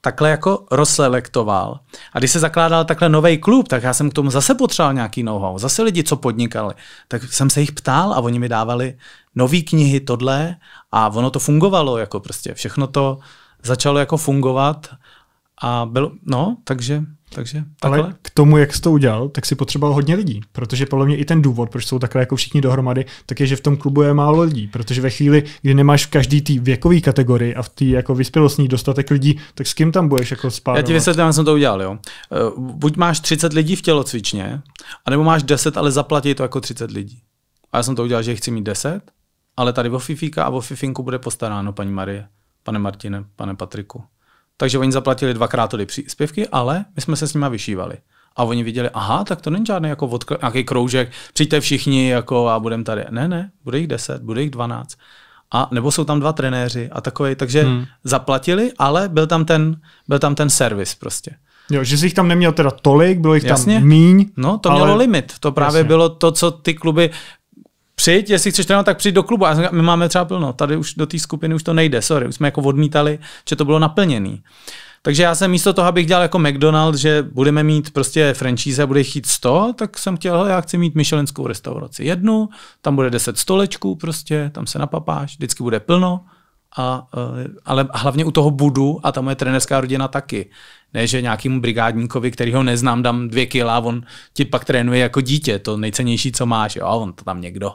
takhle jako rozselektoval. A když se zakládal takhle nový klub, tak já jsem k tomu zase potřeboval nějaký know-how, zase lidi, co podnikali. Tak jsem se jich ptal a oni mi dávali nové knihy, tohle a ono to fungovalo, jako prostě všechno to začalo jako fungovat a bylo, no, takže takže takhle. Ale k tomu, jak jsi to udělal, tak si potřeboval hodně lidí, protože podle mě i ten důvod, proč jsou takhle jako všichni dohromady, tak je, že v tom klubu je málo lidí, protože ve chvíli, kdy nemáš v každý té věkový kategorii a v té jako vyspělostní dostatek lidí, tak s kým tam budeš jako spát? Já ti vysvětlím, jak jsem to udělal, jo. Eh, buď máš 30 lidí v tělocvičně, anebo máš 10, ale zaplatí to jako 30 lidí. A já jsem to udělal, že chci mít 10, ale tady vo Fifíka a vo Fifinku bude postaráno, paní Marie, pane Martine, pane Patriku. Takže oni zaplatili dvakrát tolik příspěvky, ale my jsme se s nimi vyšívali. A oni viděli, aha, tak to není žádný jako odkl- nějaký kroužek, přijďte všichni jako a budem tady. Ne, ne, bude jich 10, bude jich 12. A nebo jsou tam dva trenéři a takový, takže hmm. zaplatili, ale byl tam ten, byl tam ten servis prostě. Jo, že jsi jich tam neměl teda tolik, bylo jich Jasně. tam míň. No, to ale... mělo limit. To právě Jasně. bylo to, co ty kluby, přijď, jestli chceš trénovat, tak přijď do klubu. A říkám, my máme třeba plno, tady už do té skupiny už to nejde, sorry, už jsme jako odmítali, že to bylo naplněný. Takže já jsem místo toho, abych dělal jako McDonald's, že budeme mít prostě franchise, bude chyt 100, tak jsem chtěl, já chci mít Michelinskou restauraci jednu, tam bude 10 stolečků prostě, tam se napapáš, vždycky bude plno, a, e, ale hlavně u toho budu a ta moje trenerská rodina taky. Ne, že nějakým brigádníkovi, který ho neznám, dám dvě kila a on ti pak trénuje jako dítě, to nejcennější, co máš, jo, a on to tam někdo.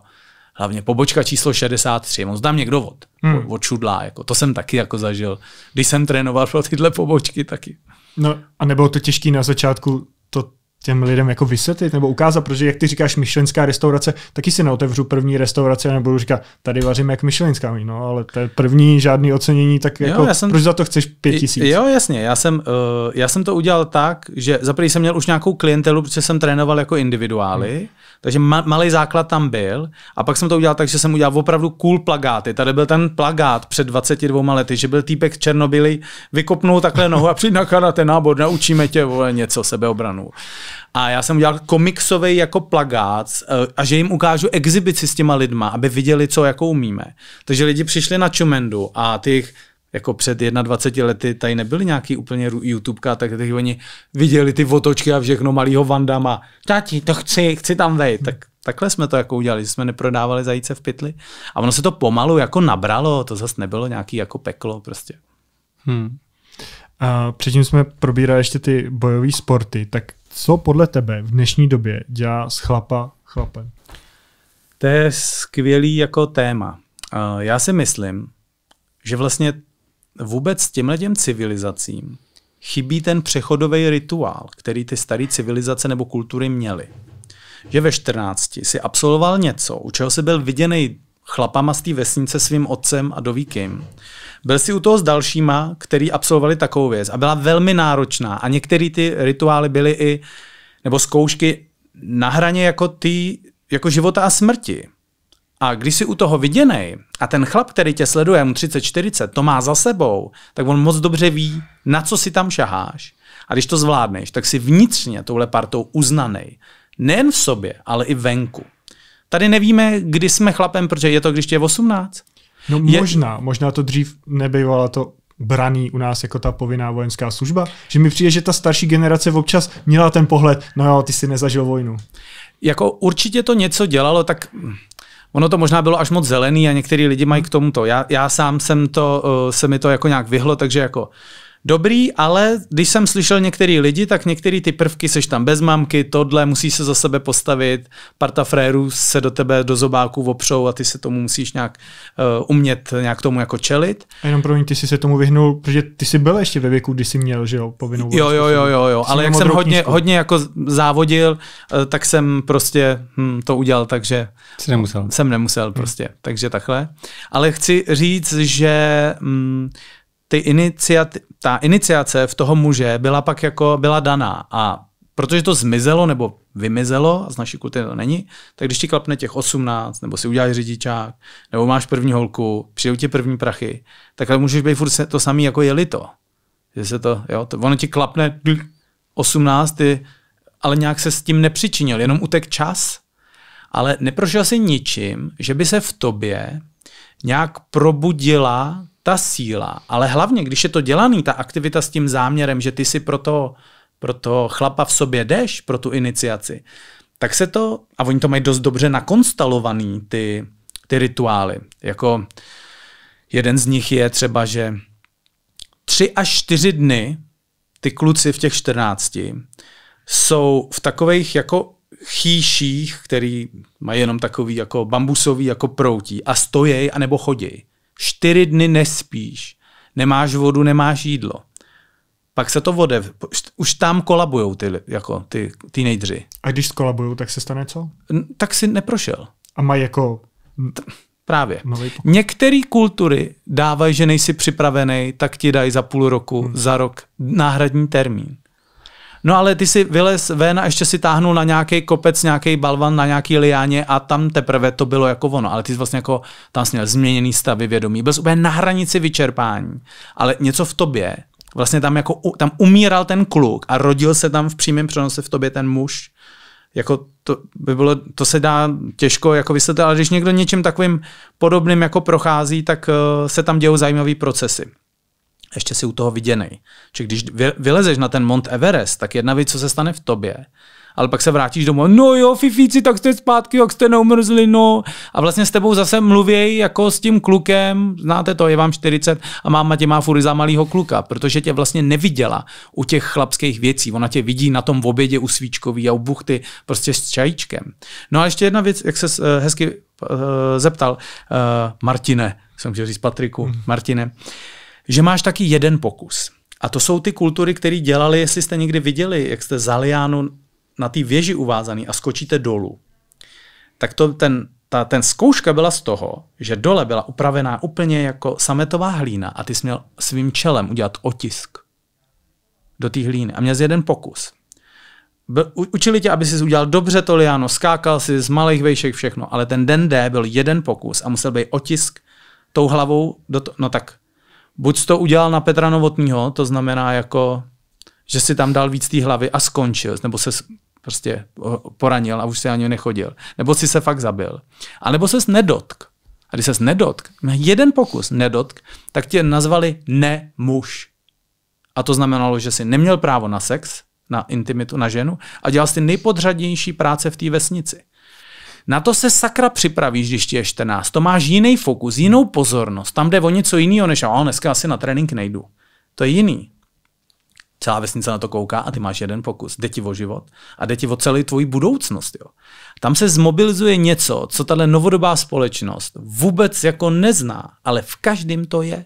Hlavně pobočka číslo 63, on tam někdo od, hmm. od čudlá, jako, to jsem taky jako zažil. Když jsem trénoval pro tyhle pobočky taky. No a nebylo to těžké na začátku těm lidem jako vysvětlit nebo ukázat, protože jak ty říkáš myšlenská restaurace, taky si neotevřu první restauraci a nebudu říkat, tady vařím jak myšlenská, no, ale to je první, žádný ocenění, tak jako, jo, já jsem, proč za to chceš pět tisíc? Jo, jasně, já jsem, uh, já jsem to udělal tak, že za jsem měl už nějakou klientelu, protože jsem trénoval jako individuály, hmm. takže ma- malý základ tam byl a pak jsem to udělal tak, že jsem udělal opravdu cool plagáty. Tady byl ten plagát před 22 lety, že byl týpek černobylý, vykopnul takhle nohu a přijď na ten nábor, naučíme tě vole, něco sebeobranu. A já jsem udělal komiksový jako plagát eh, a že jim ukážu exibici s těma lidma, aby viděli, co jako umíme. Takže lidi přišli na Čumendu a těch jako před 21 lety tady nebyly nějaký úplně YouTubeka, tak tady oni viděli ty votočky a všechno malýho Vandama. Tati, to chci, chci tam vej. Tak Takhle jsme to jako udělali, že jsme neprodávali zajíce v pytli. A ono se to pomalu jako nabralo, to zase nebylo nějaký jako peklo prostě. Hmm. A předtím jsme probírali ještě ty bojové sporty, tak co podle tebe v dnešní době dělá z chlapa chlapem? To je skvělý jako téma. Eh, já si myslím, že vlastně vůbec těmhle těm civilizacím chybí ten přechodový rituál, který ty staré civilizace nebo kultury měly. Že ve 14 si absolvoval něco, u čeho si byl viděný chlapama z té vesnice svým otcem a dovíkým. Byl jsi u toho s dalšíma, který absolvovali takovou věc a byla velmi náročná a některé ty rituály byly i, nebo zkoušky na hraně jako ty, jako života a smrti. A když jsi u toho viděnej a ten chlap, který tě sleduje, mu 30-40, to má za sebou, tak on moc dobře ví, na co si tam šaháš. A když to zvládneš, tak si vnitřně touhle partou uznanej. Nejen v sobě, ale i venku. Tady nevíme, kdy jsme chlapem, protože je to, když tě je 18. No je... možná, možná to dřív nebyvalo to braný u nás jako ta povinná vojenská služba, že mi přijde, že ta starší generace občas měla ten pohled, no jo, ty si nezažil vojnu. Jako určitě to něco dělalo, tak Ono to možná bylo až moc zelený a některý lidi mají k tomuto. Já, já sám jsem to, eh, se mi to jako nějak vyhlo, takže jako dobrý, ale když jsem slyšel některý lidi, tak některé ty prvky, seš tam bez mamky, tohle, musíš se za sebe postavit, parta frérů se do tebe do zobáku opřou a ty se tomu musíš nějak uh, umět nějak tomu jako čelit. A jenom pro ty jsi se tomu vyhnul, protože ty jsi byl ještě ve věku, kdy jsi měl, že jo, povinnou Jo, jo, jo, jo, jo. ale jak jsem hodně, hodně jako závodil, uh, tak jsem prostě hm, to udělal, takže jsi nemusel. jsem nemusel hmm. prostě, hmm. takže takhle. Ale chci říct, že hm, ty iniciat, ta iniciace v toho muže byla pak jako, byla daná a protože to zmizelo nebo vymizelo, a z naší kultury to není, tak když ti klapne těch 18, nebo si uděláš řidičák, nebo máš první holku, přijdou ti první prachy, tak ale můžeš být furt to samý, jako je to. Že se to, jo, to, ono ti klapne 18, ty, ale nějak se s tím nepřičinil, jenom utek čas, ale neprošel si ničím, že by se v tobě nějak probudila ta síla, ale hlavně, když je to dělaný, ta aktivita s tím záměrem, že ty si pro to, pro to chlapa v sobě jdeš, pro tu iniciaci, tak se to, a oni to mají dost dobře nakonstalovaný, ty, ty rituály. Jako jeden z nich je třeba, že tři až čtyři dny ty kluci v těch 14 jsou v takových jako chýších, který mají jenom takový jako bambusový jako proutí a stojí anebo chodí. Čtyři dny nespíš, nemáš vodu, nemáš jídlo. Pak se to vode, už tam kolabujou ty, jako ty, ty nejdři. A když skolabují, tak se stane co? N- tak si neprošel. A mají jako... T- Právě. Některé kultury dávají, že nejsi připravený, tak ti dají za půl roku, hmm. za rok náhradní termín. No ale ty si vylez ven a ještě si táhnul na nějaký kopec, nějaký balvan, na nějaký liáně a tam teprve to bylo jako ono. Ale ty jsi vlastně jako tam jsi měl změněný stav vědomí. Byl úplně na hranici vyčerpání, ale něco v tobě Vlastně tam, jako, tam umíral ten kluk a rodil se tam v přímém přenose v tobě ten muž. Jako to, by bylo, to se dá těžko jako vysvětlit, ale když někdo něčím takovým podobným jako prochází, tak eh, se tam dějou zajímavé procesy ještě si u toho viděný, Čiže když vylezeš na ten Mont Everest, tak jedna věc, co se stane v tobě, ale pak se vrátíš domů, no jo, fifíci, tak jste zpátky, jak jste neumrzli, no. A vlastně s tebou zase mluvěj jako s tím klukem, znáte to, je vám 40 a máma tě má fury za malýho kluka, protože tě vlastně neviděla u těch chlapských věcí. Ona tě vidí na tom v obědě u svíčkový a u buchty, prostě s čajíčkem. No a ještě jedna věc, jak se eh, hezky eh, zeptal, eh, Martine, jsem chtěl říct Patriku, hmm. Martine, že máš taky jeden pokus. A to jsou ty kultury, které dělali, jestli jste někdy viděli, jak jste Zaliánu na té věži uvázaný a skočíte dolů. Tak to, ten, ta, ten zkouška byla z toho, že dole byla upravená úplně jako sametová hlína a ty jsi měl svým čelem udělat otisk do té hlíny a měl jsi jeden pokus. Byl, učili tě, aby jsi udělal dobře to liáno, skákal si z malých vejšek všechno, ale ten den D byl jeden pokus a musel být otisk tou hlavou do to, no tak buď to udělal na Petra Novotního, to znamená jako, že si tam dal víc té hlavy a skončil, nebo se prostě poranil a už se ani nechodil. Nebo si se fakt zabil. A nebo ses nedotk. A když ses nedotk, jeden pokus nedotk, tak tě nazvali nemuž. A to znamenalo, že si neměl právo na sex, na intimitu, na ženu a dělal si nejpodřadnější práce v té vesnici. Na to se sakra připravíš, když ti je 14. To máš jiný fokus, jinou pozornost. Tam jde o něco jiného, než a dneska asi na trénink nejdu. To je jiný. Celá vesnice na to kouká a ty máš jeden pokus. Jde ti o život a jde ti o celý tvůj budoucnost. Jo. Tam se zmobilizuje něco, co tahle novodobá společnost vůbec jako nezná, ale v každém to je.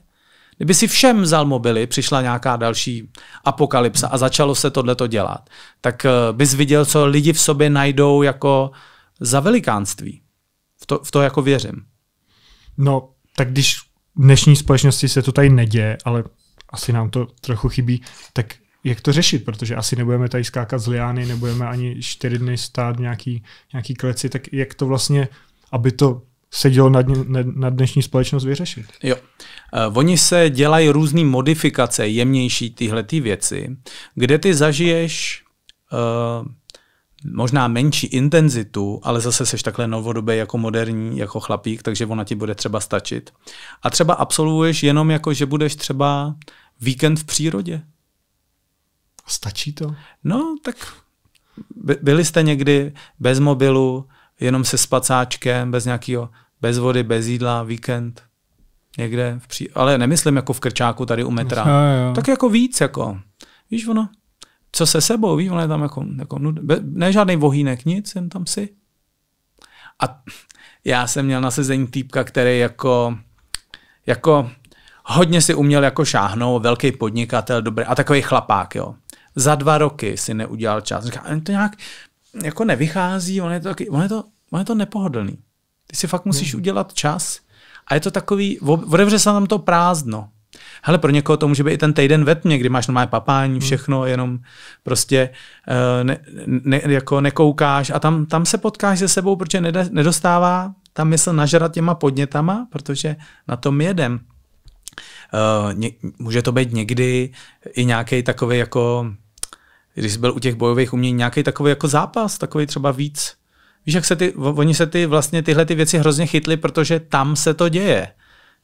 Kdyby si všem vzal mobily, přišla nějaká další apokalypsa a začalo se tohleto dělat, tak eh, bys viděl, co lidi v sobě najdou jako za velikánství. V to, v to jako věřím. No, tak když v dnešní společnosti se to tady neděje, ale asi nám to trochu chybí, tak jak to řešit, protože asi nebudeme tady skákat z liány, nebudeme ani čtyři dny stát v nějaký, nějaký kleci, tak jak to vlastně, aby to se dělo na, dne na dnešní společnost vyřešit. Jo. Uh, oni se dělají různé modifikace, jemnější tyhle ty věci, kde ty zažiješ uh, možná menší intenzitu, ale zase seš takhle novodobý jako moderní, jako chlapík, takže ona ti bude třeba stačit. A třeba absolvuješ jenom jako, že budeš třeba víkend v přírodě. Stačí to? No, tak byli jste někdy bez mobilu, jenom se spacáčkem, bez nějakého, bez vody, bez jídla, víkend někde, v pří... ale nemyslím jako v krčáku tady u metra. Aha, Tak jako víc, jako. Víš ono? co se sebou, víš, on je tam jako, jako ne žádný vohýnek, nic, jen tam si. A já jsem měl na sezení týpka, který jako, jako hodně si uměl jako šáhnout, velký podnikatel, dobrý, a takový chlapák, jo. Za dva roky si neudělal čas. Říká, to nějak jako nevychází, on je to, on je to, on je to nepohodlný. Ty si fakt musíš hmm. udělat čas a je to takový, odevře se tam to prázdno. Hele, pro někoho to může být i ten týden ve tmě, kdy máš normálně papání, hmm. všechno, jenom prostě eh, ne, ne, jako nekoukáš a tam, tam se potkáš se sebou, protože nedostává ta mysl nažrat těma podnětama, protože na tom jedem. Eh, může to být někdy i nějaký takový jako když jsi byl u těch bojových umění, nějaký takový jako zápas, takový třeba víc. Víš, jak se ty, oni se ty vlastně tyhle ty věci hrozně chytly, protože tam se to děje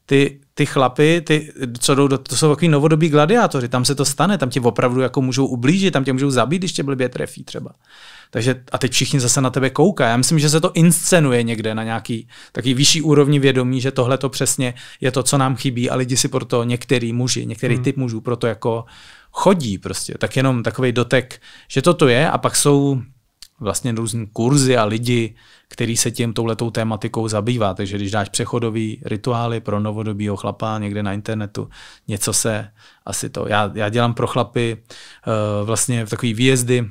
ty, ty chlapy, ty, co jdou do, to jsou takový novodobí gladiátoři, tam se to stane, tam ti opravdu jako můžou ublížit, tam tě můžou zabít, když tě blbě trefí třeba. Takže a teď všichni zase na tebe koukají. Já myslím, že se to inscenuje někde na nějaký takový vyšší úrovni vědomí, že tohle to přesně je to, co nám chybí a lidi si proto některý muži, některý hmm. typ mužů proto jako chodí prostě. Tak jenom takový dotek, že to tu je a pak jsou vlastně různý kurzy a lidi, který se tím touhletou tématikou zabývá. Takže když dáš přechodový rituály pro novodobího chlapa někde na internetu, něco se asi to. Já, já dělám pro chlapy uh, vlastně v takový výjezdy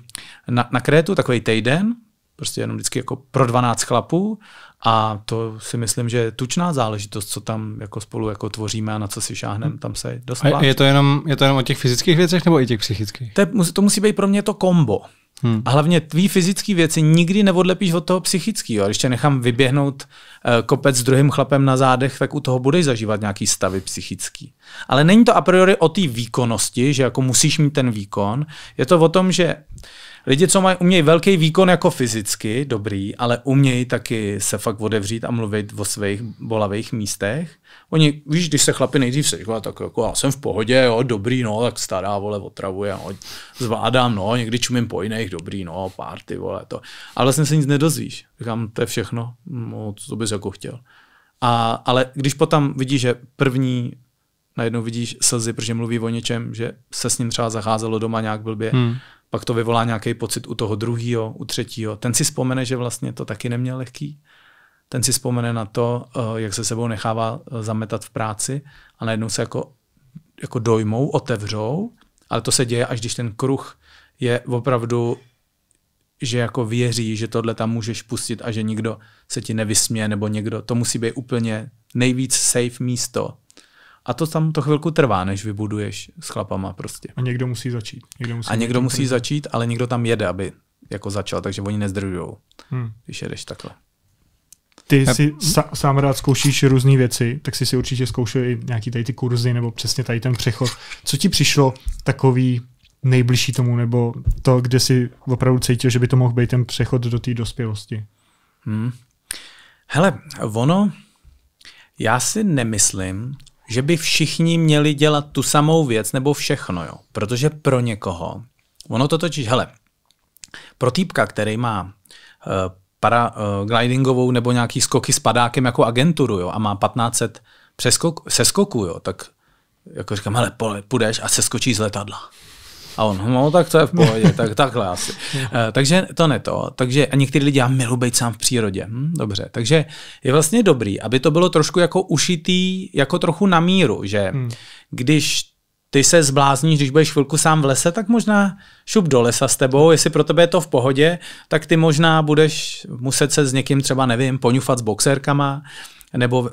na, na Krétu, takový týden, prostě jenom vždycky jako pro 12 chlapů a to si myslím, že je tučná záležitost, co tam jako spolu jako tvoříme a na co si šáhneme, tam se dost a je, to, jenom, je to jenom o těch fyzických věcech nebo i těch psychických? To, je, to musí být pro mě to kombo. Hmm. A hlavně tvý fyzické věci nikdy neodlepíš od toho psychického. Když tě nechám vyběhnout eh, kopec s druhým chlapem na zádech, tak u toho budeš zažívat nějaký stavy psychický. Ale není to a priori o té výkonnosti, že jako musíš mít ten výkon. Je to o tom, že lidi, co mají, umějí velký výkon jako fyzicky, dobrý, ale umějí taky se fakt odevřít a mluvit o svých bolavých místech. Oni, víš, když se chlapi nejdřív se říkala, tak jako já jsem v pohodě, jo, dobrý, no, tak stará, vole, otravuje, no, zvládám, no, někdy čumím po jiných, dobrý, no, párty, vole, to. Ale vlastně se nic nedozvíš. Říkám, to je všechno, no, co bys jako chtěl. A, ale když potom vidíš, že první najednou vidíš slzy, protože mluví o něčem, že se s ním třeba zacházelo doma nějak blbě, hmm pak to vyvolá nějaký pocit u toho druhého, u třetího. Ten si vzpomene, že vlastně to taky neměl lehký. Ten si vzpomene na to, eh, jak se sebou nechává eh, zametat v práci a najednou se jako, jako dojmou, otevřou, ale to se děje, až když ten kruh je opravdu, že jako věří, že tohle tam můžeš pustit a že nikdo se ti nevysměje nebo někdo. To musí být úplně nejvíc safe místo, a to tam to chvilku trvá, než vybuduješ s chlapama prostě. A někdo musí začít. Někdo musí a někdo musí začít, ale někdo tam jede, aby jako začal, takže oni nezdržujou, hmm. když jedeš takhle. Ty ne... si sa, sám rád zkoušíš různé věci, tak si si určitě zkoušel i nějaký tady ty kurzy nebo přesně tady ten přechod. Co ti přišlo takový nejbližší tomu, nebo to, kde si opravdu cítil, že by to mohl být ten přechod do té dospělosti? Hmm. Hele, ono, já si nemyslím, že by všichni měli dělat tu samou věc nebo všechno, jo. Protože pro někoho, ono to totiž, hele, pro týpka, který má uh, eh, paraglidingovou eh, uh, nebo nějaký skoky s padákem jako agenturu, jo, a má 1500 přeskok, seskoků, jo, tak jako říkám, hele, pole, půjdeš a seskočí z letadla. A on, hm, no tak to je v pohodě, tak takhle asi. Eh, takže to ne to. Takže a některý lidi já milu být sám v přírodě. Hm, dobře, takže je vlastně dobrý, aby to bylo trošku jako ušitý, jako trochu na míru, že hmm. když ty se zblázníš, když budeš chvilku sám v lese, tak možná šup do lesa s tebou, jestli pro tebe je to v pohodě, tak ty možná budeš muset se s někým třeba, nevím, poňufat s boxerkama, nebo,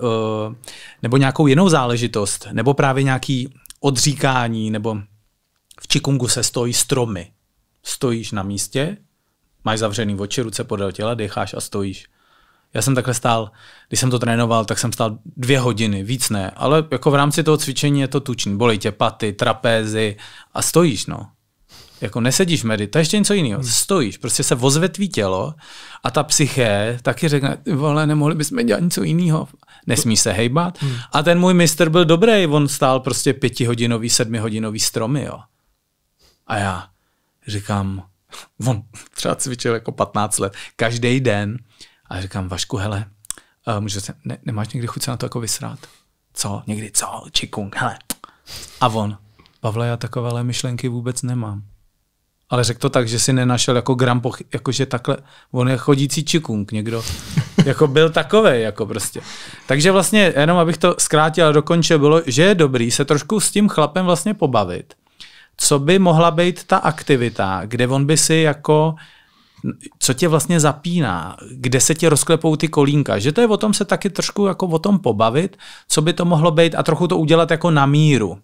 eh, nebo nějakou jinou záležitost, nebo právě nějaký odříkání, nebo v čikungu se stojí stromy. Stojíš na místě, máš zavřený oči, ruce podél těla, decháš a stojíš. Já jsem takhle stál, když jsem to trénoval, tak jsem stál dvě hodiny, víc ne, ale jako v rámci toho cvičení je to tučný. Bolí tě paty, trapézy a stojíš, no. Jako nesedíš medy, to je ještě něco jiného. Hmm. Stojíš, prostě se vozvetví tělo a ta psyché taky řekne, vole, nemohli bychom dělat něco jiného. Nesmí se hejbat. Hmm. A ten můj mistr byl dobrý, on stál prostě pětihodinový, sedmihodinový stromy, jo. A já říkám, on třeba cvičil jako 15 let, každý den. A říkám, Vašku, hele, eh, můžu se, ne, nemáš někdy chuť se na to jako vysrát? Co? Někdy co? Čikung, hele. A on, Pavle, já takové myšlenky vůbec nemám. Ale řekl to tak, že si nenašel jako gram, poch, jakože takhle, on je chodící čikung někdo. jako byl takový, jako prostě. Takže vlastně, jenom abych to zkrátil a dokončil, bylo, že je dobrý se trošku s tím chlapem vlastně pobavit co by mohla být ta aktivita, kde on by si jako co tě vlastně zapíná, kde se ti rozklepou ty kolínka, že to je o tom se taky trošku jako o tom pobavit, co by to mohlo být a trochu to udělat jako na míru.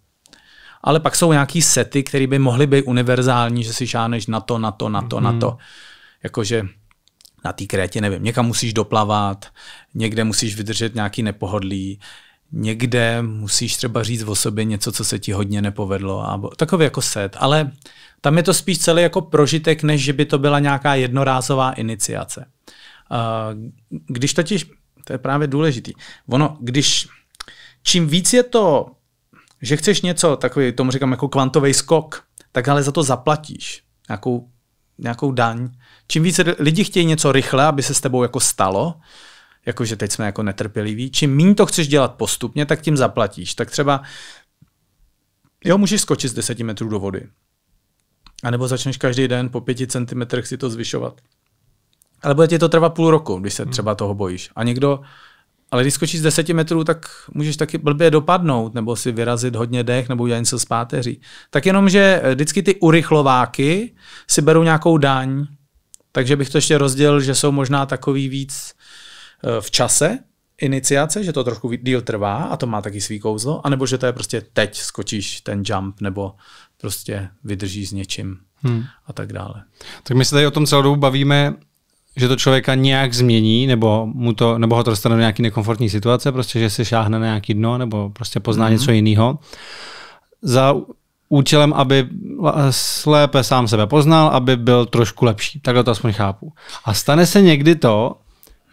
Ale pak jsou nějaký sety, které by mohly být univerzální, že si šáneš na to, na to, na to, mm-hmm. na mhm. to. Jakože na té krétě, nevím, někam musíš doplavat, někde musíš vydržet nějaký nepohodlí, někde musíš třeba říct o sobě něco, co se ti hodně nepovedlo. A takový jako set. Ale tam je to spíš celý jako prožitek, než že by to byla nějaká jednorázová iniciace. Když totiž, to je právě důležitý, ono, když čím víc je to, že chceš něco, takový, tomu říkám jako kvantový skok, tak ale za to zaplatíš nějakou, nějakou daň. Čím více lidi chtějí něco rychle, aby se s tebou jako stalo, jakože teď jsme jako netrpěliví, čím méně to chceš dělat postupně, tak tím zaplatíš. Tak třeba, jo, můžeš skočit z 10 metrů do vody. A nebo začneš každý den po 5 centimetrech si to zvyšovat. Ale bude ti to trvat půl roku, když se hmm. třeba toho bojíš. A někdo, ale když skočíš z 10 metrů, tak můžeš taky blbě dopadnout, nebo si vyrazit hodně dech, nebo udělat něco z páteří. Tak jenom, že vždycky ty urychlováky si berou nějakou daň, takže bych to ještě rozdělil, že jsou možná takový víc, Eh, v čase iniciace, že to trochu díl trvá a to má taky svý kouzlo, anebo že to je prostě teď skočíš ten jump nebo prostě vydržíš s něčím hmm. a tak dále. Tak my se tady o tom celou dobu bavíme, že to člověka nějak změní, nebo, mu to, nebo ho to dostane do nějaký nekomfortní situace, prostě, že se šáhne na nějaký dno, nebo prostě pozná mm-hmm. něco jiného. Za účelem, aby lépe sám sebe poznal, aby byl trošku lepší. Takhle to aspoň chápu. A stane se někdy to,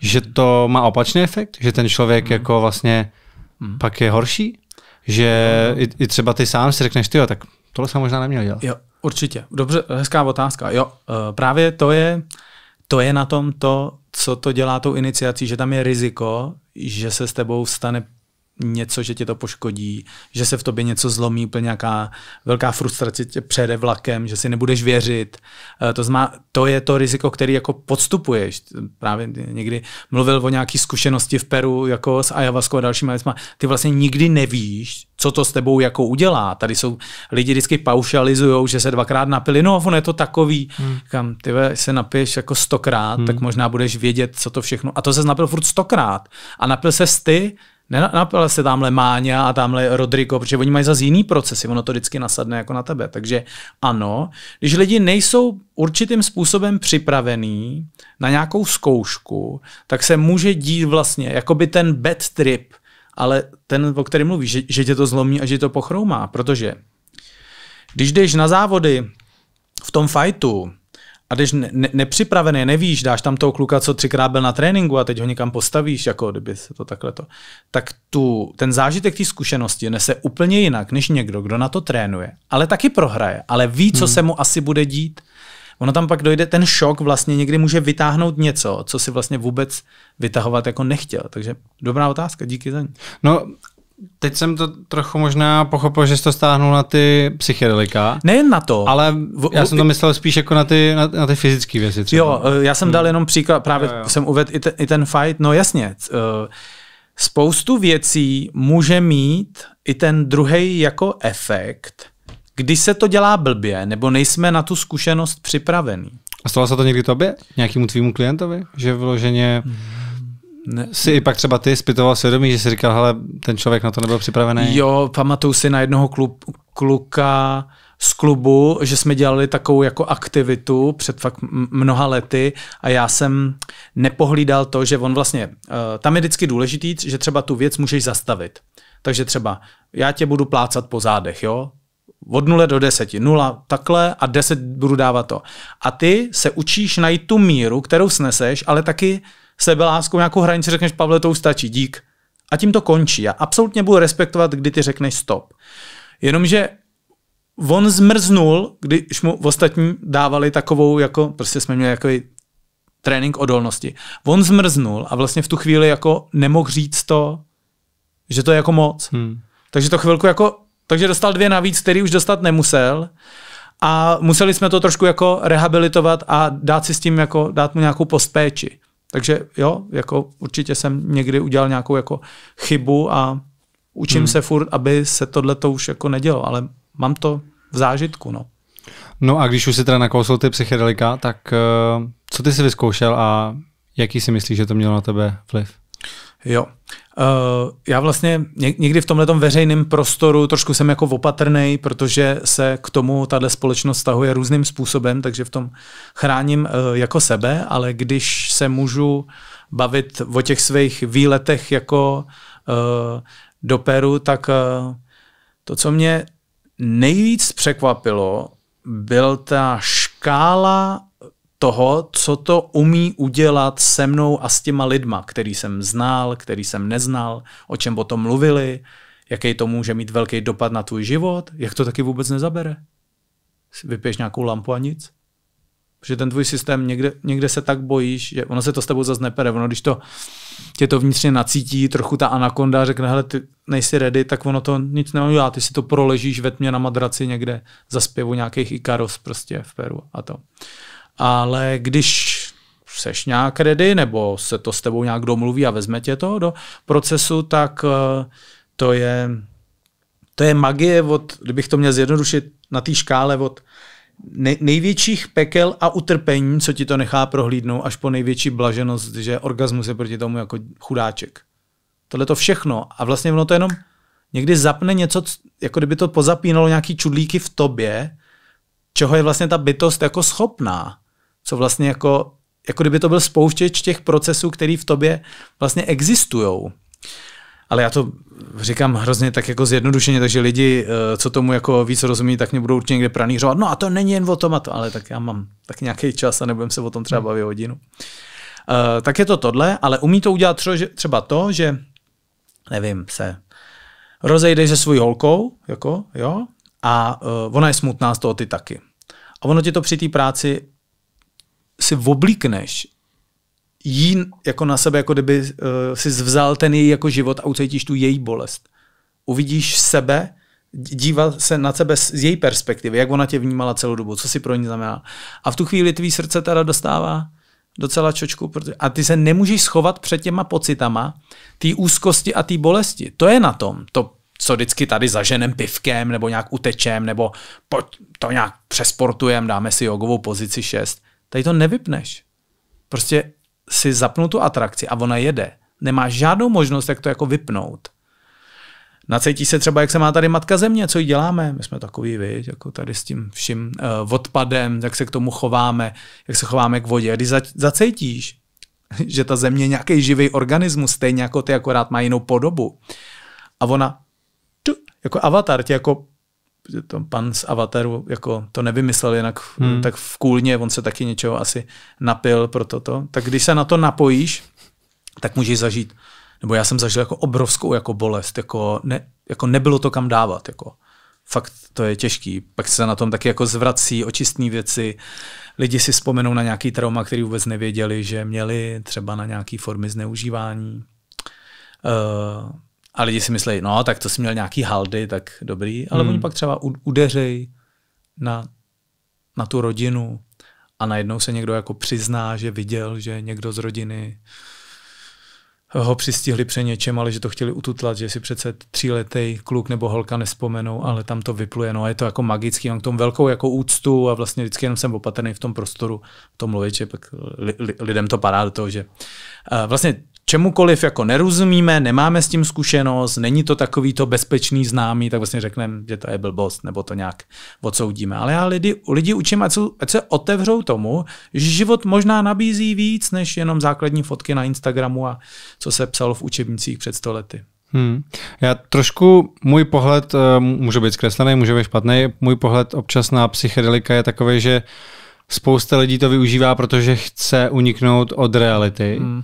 že to má opačný efekt, že ten člověk mm. jako vlastně mm. pak je horší, že mhm. i, i třeba ty sám si řekneš, ty jo, tak tohle jsem možná neměl dělat. Jo, určitě. Dobře, hezká otázka. Jo, eh, právě to je, to je na tom to, co to dělá tou iniciací, že tam je riziko, že se s tebou stane něco, že tě to poškodí, že se v tobě něco zlomí, úplně nějaká velká frustrace tě přede vlakem, že si nebudeš věřit. Eh, to, zma, to je to riziko, který jako podstupuješ. Právě někdy mluvil o nějaký zkušenosti v Peru jako s ayahuaskou a dalšíma věcma. Ty vlastně nikdy nevíš, co to s tebou jako udělá. Tady jsou lidi vždycky paušalizují, že se dvakrát napili, no ono je to takový, hmm. kam ty se napiješ jako stokrát, hmm. tak možná budeš vědět, co to všechno. A to se napil furt stokrát. A napil se ty, nenapil se tamhle Máňa a tamhle Rodrigo, protože oni mají zase jiný procesy, ono to vždycky nasadne jako na tebe. Takže ano, když lidi nejsou určitým způsobem připravený na nějakou zkoušku, tak se může dít vlastně jako by ten bad trip, ale ten, o kterém mluvíš, že, že tě to zlomí a že to pochroumá, protože když jdeš na závody v tom fajtu a když ne, nepřipravený, nevíš, dáš tam toho kluka, co třikrát byl na tréninku a teď ho někam postavíš, jako kdyby se to takhle to, tak tu, ten zážitek té zkušenosti nese úplně jinak, než někdo, kdo na to trénuje, ale taky prohraje, ale ví, co hmm. se mu asi bude dít. Ono tam pak dojde, ten šok vlastně někdy může vytáhnout něco, co si vlastně vůbec vytahovat jako nechtěl. Takže dobrá otázka, díky za ní. No Teď jsem to trochu možná pochopil, že jsi to stáhnul na ty psychedelika. Nejen na to. Ale já jsem to myslel spíš jako na ty, na, na ty fyzické věci. Třeba. Jo, eh, já jsem hmm. dal jenom příklad, právě jo, jo. jsem uvedl i, te, i ten fight. No jasně, eh, spoustu věcí může mít i ten druhý jako efekt, když se to dělá blbě, nebo nejsme na tu zkušenost připravení. A stalo se to někdy tobě? Nějakému tvýmu klientovi? Že vyloženě... Hmm ne. Jsi i pak třeba ty zpytoval svědomí, že jsi říkal, hele, ten člověk na to nebyl připravený. Jo, pamatuju si na jednoho klub, kluka z klubu, že jsme dělali takovou jako aktivitu před fakt mnoha lety a já jsem nepohlídal to, že on vlastně, eh, tam je vždycky důležitý, že třeba tu věc můžeš zastavit. Takže třeba já tě budu plácat po zádech, jo? Od 0 do 10. 0 takhle a 10 budu dávat to. A ty se učíš najít tu míru, kterou sneseš, ale taky sebeláskou nějakou hranici řekneš, Pavle, to už stačí, dík. A tím to končí. Já absolutně budu respektovat, kdy ty řekneš stop. Jenomže on zmrznul, když mu v ostatní dávali takovou, jako prostě jsme měli jako trénink odolnosti. On zmrznul a vlastně v tu chvíli jako nemohl říct to, že to je jako moc. Hmm. Takže to chvilku jako, takže dostal dvě navíc, který už dostat nemusel a museli jsme to trošku jako rehabilitovat a dát si s tím jako, dát mu nějakou postpéči. Takže jo, jako určitě jsem někdy udělal nějakou jako chybu a učím hmm. se furt, aby se tohle to už jako nedělo, ale mám to v zážitku, no. No a když už si teda nakousl ty psychedelika, tak eh, co ty si vyzkoušel a jaký si myslíš, že to mělo na tebe vliv? Jo, Uh, já vlastně někdy v tomhle veřejném prostoru trošku jsem jako opatrný, protože se k tomu tahle společnost stahuje různým způsobem, takže v tom chráním uh, jako sebe, ale když se můžu bavit o těch svých výletech jako uh, do Peru, tak to, co mě nejvíc překvapilo, byl ta škála toho, co to umí udělat se mnou a s těma lidma, který jsem znal, který jsem neznal, o čem tom mluvili, jaký to může mít velký dopad na tvůj život, jak to taky vůbec nezabere. Vypiješ nějakou lampu a nic. Protože ten tvůj systém někde, někde se tak bojíš, že ono se to s tebou zase nepere. Ono, když to tě to vnitřně nacítí, trochu ta anakonda řekne, hele, ty nejsi ready, tak ono to nic neudělá. Ty si to proležíš ve tmě na madraci někde za zpěvu nějakých Ikaros prostě v Peru a to ale když seš nějak ready, nebo se to s tebou nějak domluví a vezme tě to do procesu, tak eh, to je, to je magie od, kdybych to měl zjednodušit na té škále od největších pekel a utrpení, co ti to nechá prohlídnout, až po největší blaženost, že orgasmus je proti tomu jako chudáček. Tohle to všechno. A vlastně ono to jenom někdy zapne něco, jako kdyby to pozapínalo nějaký čudlíky v tobě, čeho je vlastně ta bytost jako schopná co vlastně jako, jako kdyby to byl spouštěč těch procesů, který v tobě vlastně existují. Ale já to říkám hrozně tak jako zjednodušeně, takže lidi, eh, co tomu jako víc rozumí, tak mě budou určitě někde pranířovat. No a to není jen o tom a to, ale tak já mám tak nějaký čas a nebudem se o tom třeba hmm. bavit hodinu. Uh, tak je to tohle, ale umí to udělat třeba to, že nevím, se rozejdeš se svou holkou, jako, jo, a uh, ona je smutná z toho ty taky. A ono ti to při té práci si oblíkneš jí jako na sebe, jako kdyby uh, si vzal ten její jako život a ucítíš tu její bolest. Uvidíš sebe, díval se na sebe z její perspektivy, jak ona tě vnímala celou dobu, co si pro ní znamená. A v tu chvíli tvý srdce teda dostává docela čočku. Protože, a ty se nemůžeš schovat před těma pocitama, té úzkosti a té bolesti. To je na tom. To, co vždycky tady zaženem pivkem, nebo nějak utečem, nebo to nějak přesportujem dáme si jogovou pozici 6. Tady to nevypneš. Prostě si zapnu tu atrakci a ona jede. Nemáš žádnou možnost, jak to jako vypnout. Nacetí se třeba, jak se má tady Matka Země, co jí děláme. My jsme takový, víš, jako tady s tím vším uh, odpadem, jak se k tomu chováme, jak se chováme k vodě. Když za- zacítíš, že ta země nějaký živý organismus, stejně jako ty, akorát má jinou podobu. A ona, tu, jako avatar, tě jako to pan z Avataru jako to nevymyslel jinak hmm. tak v kůlně, on se taky něčeho asi napil pro toto. Tak když se na to napojíš, tak můžeš zažít, nebo já jsem zažil jako obrovskou jako bolest, jako, ne, jako nebylo to kam dávat. Jako. Fakt to je těžký. Pak se na tom taky jako zvrací očistní věci. Lidi si vzpomenou na nějaký trauma, který vůbec nevěděli, že měli třeba na nějaký formy zneužívání. Uh, a lidi si myslí, no tak to si měl nějaký haldy, tak dobrý, ale hmm. oni pak třeba udeřej na, na tu rodinu a najednou se někdo jako přizná, že viděl, že někdo z rodiny ho přistihli před něčem, ale že to chtěli ututlat, že si přece tříletý kluk nebo holka nespomenou, ale tam to vypluje. No a je to jako magický, mám no, k tomu velkou jako úctu a vlastně vždycky jenom jsem opatrný v tom prostoru, v tom že pak li, li, lidem to padá do toho, že uh, vlastně čemukoliv jako nerozumíme, nemáme s tím zkušenost, není to takový to bezpečný známý, tak vlastně řekneme, že to je blbost, nebo to nějak odsoudíme. Ale já lidi, lidi učím, ať, jsou, ať se otevřou tomu, že život možná nabízí víc, než jenom základní fotky na Instagramu a co se psalo v učebnicích před stolety. Hmm. Já trošku, můj pohled, eh, může být zkreslený, může být špatný, můj pohled občas na psychedelika je takový, že spousta lidí to využívá, protože chce uniknout od reality. Hmm.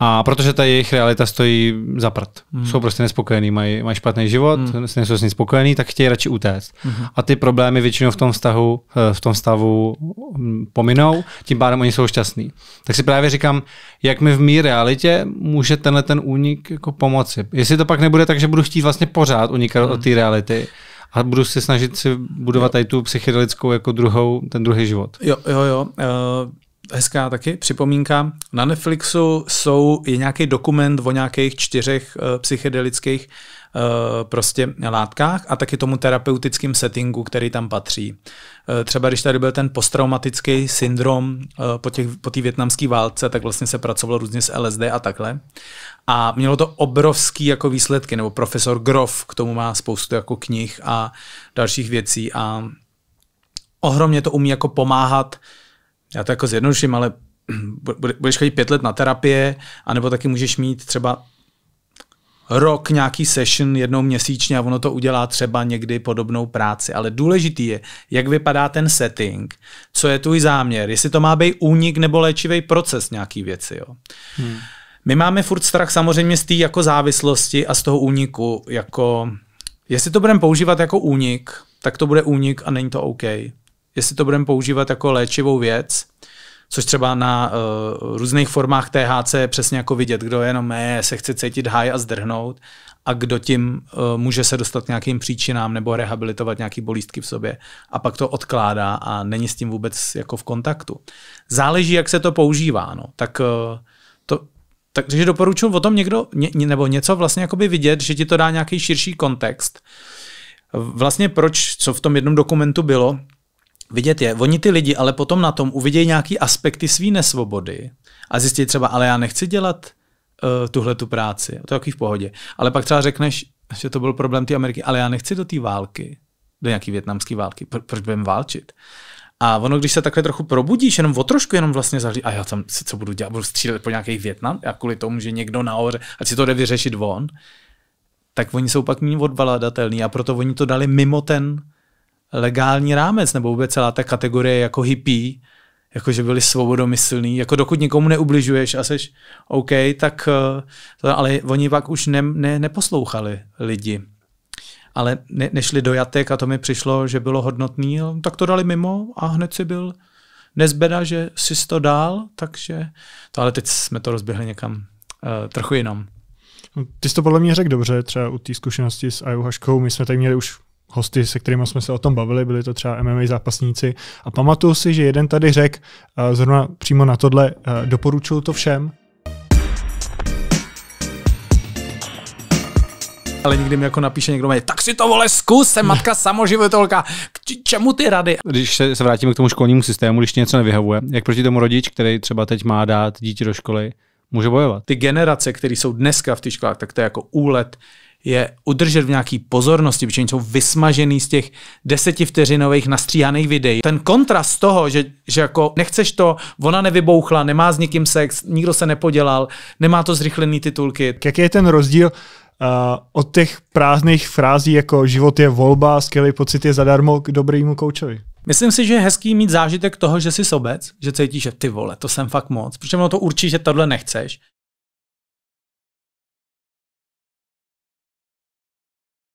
A protože ta jejich realita stojí za prd. Mm. Jsou prostě nespokojení, mají, mají špatný život, mm. nejsou s ní spokojení, tak chtějí radši utéct. Mm. A ty problémy většinou v tom, vztahu, eh, v tom stavu mm, pominou, tím pádem oni jsou šťastní. Tak si právě říkám, jak mi v mý realitě může tenhle ten únik jako pomoci. Jestli to pak nebude tak, že budu chtít vlastně pořád unikat mm. od té reality, a budu se snažit si budovat jo. tady tu psychedelickou jako druhou, ten druhý život. Jo, jo, jo. Uh, hezká taky připomínka. Na Netflixu jsou, je nějaký dokument o nějakých čtyřech uh, psychedelických uh, prostě látkách a taky tomu terapeutickém settingu, který tam patří. Uh, třeba když tady byl ten posttraumatický syndrom uh, po té po větnamské válce, tak vlastně se pracovalo různě s LSD a takhle. A mělo to obrovský jako výsledky, nebo profesor Grof k tomu má spoustu jako knih a dalších věcí a ohromně to umí jako pomáhat uh, já to jako zjednoduším, ale budeš chodit pět let na terapie, anebo taky můžeš mít třeba rok nějaký session jednou měsíčně a ono to udělá třeba někdy podobnou práci. Ale důležitý je, jak vypadá ten setting, co je tvůj záměr, jestli to má být únik nebo léčivý proces nějaký věci. Jo. Hmm. My máme furt strach samozřejmě z té jako závislosti a z toho úniku. Jako, jestli to budeme používat jako únik, tak to bude únik a není to OK jestli to budeme používat jako léčivou věc, což třeba na uh, různých formách THC je přesně jako vidět, kdo jenom je, eh, se chce cítit high a zdrhnout a kdo tím uh, může se dostat k nějakým příčinám nebo rehabilitovat nějaké bolístky v sobě a pak to odkládá a není s tím vůbec jako v kontaktu. Záleží, jak se to používá, no. Tak uh, to, takže doporučuji o tom někdo, ně, nebo něco vlastně jakoby vidět, že ti to dá nějaký širší kontext. Vlastně proč, co v tom jednom dokumentu bylo, Vidět je, oni ty lidi ale potom na tom uvidějí nějaký aspekty své nesvobody a zjistí třeba, ale já nechci dělat uh, tuhle tu práci, to je taky v pohodě. Ale pak třeba řekneš, že to byl problém té Ameriky, ale já nechci do té války, do nějaké větnamské války, pr- proč budeme válčit? A ono, když se takhle trochu probudíš, jenom o trošku, jenom vlastně zahlí, a já tam si co budu dělat, budu střílet po nějakých Větnam, a kvůli tomu, že někdo nahoře, a si to jde vyřešit von, tak oni jsou pak méně odvladatelní a proto oni to dali mimo ten legální rámec, nebo vůbec celá ta kategorie jako hippie, jako že byli svobodomyslní, jako dokud nikomu neubližuješ a seš OK, tak eh, to, ale oni pak už ne, ne, neposlouchali lidi. Ale ne, nešli do jatek a to mi přišlo, že bylo hodnotný, no, tak to dali mimo a hned si byl nezbeda, že si to dál, takže to, ale teď jsme to rozběhli někam uh, trochu jinam. Ty jsi to podle mě řekl dobře, třeba u té zkušenosti s Ajuhaškou. my jsme tady měli už hosty, se kterými jsme se o tom bavili, byli to třeba MMA zápasníci. A pamatuju si, že jeden tady řekl, eh, zrovna přímo na tohle, eh, doporučuju to všem. Ale nikdy mi jako napíše někdo, mě, tak si to vole zkus, jsem matka samoživitelka, k čemu ty rady? Když se vrátíme k tomu školnímu systému, když něco nevyhovuje, jak proti tomu rodič, který třeba teď má dát dítě do školy, může bojovat. Ty generace, které jsou dneska v té školách, tak to je jako úlet je udržet v nějaký pozornosti, protože oni jsou vysmažený z těch desetivteřinových nastříhaných videí. Ten kontrast toho, že, že jako nechceš to, ona nevybouchla, nemá s nikým sex, nikdo se nepodělal, nemá to zrychlený titulky. Jaký je ten rozdíl uh, od těch prázdných frází jako život je volba, skvělý pocit je zadarmo k dobrýmu koučovi? Myslím si, že je hezký mít zážitek toho, že jsi sobec, že cítíš, že ty vole, to jsem fakt moc, protože ono to určí, že tohle nechceš.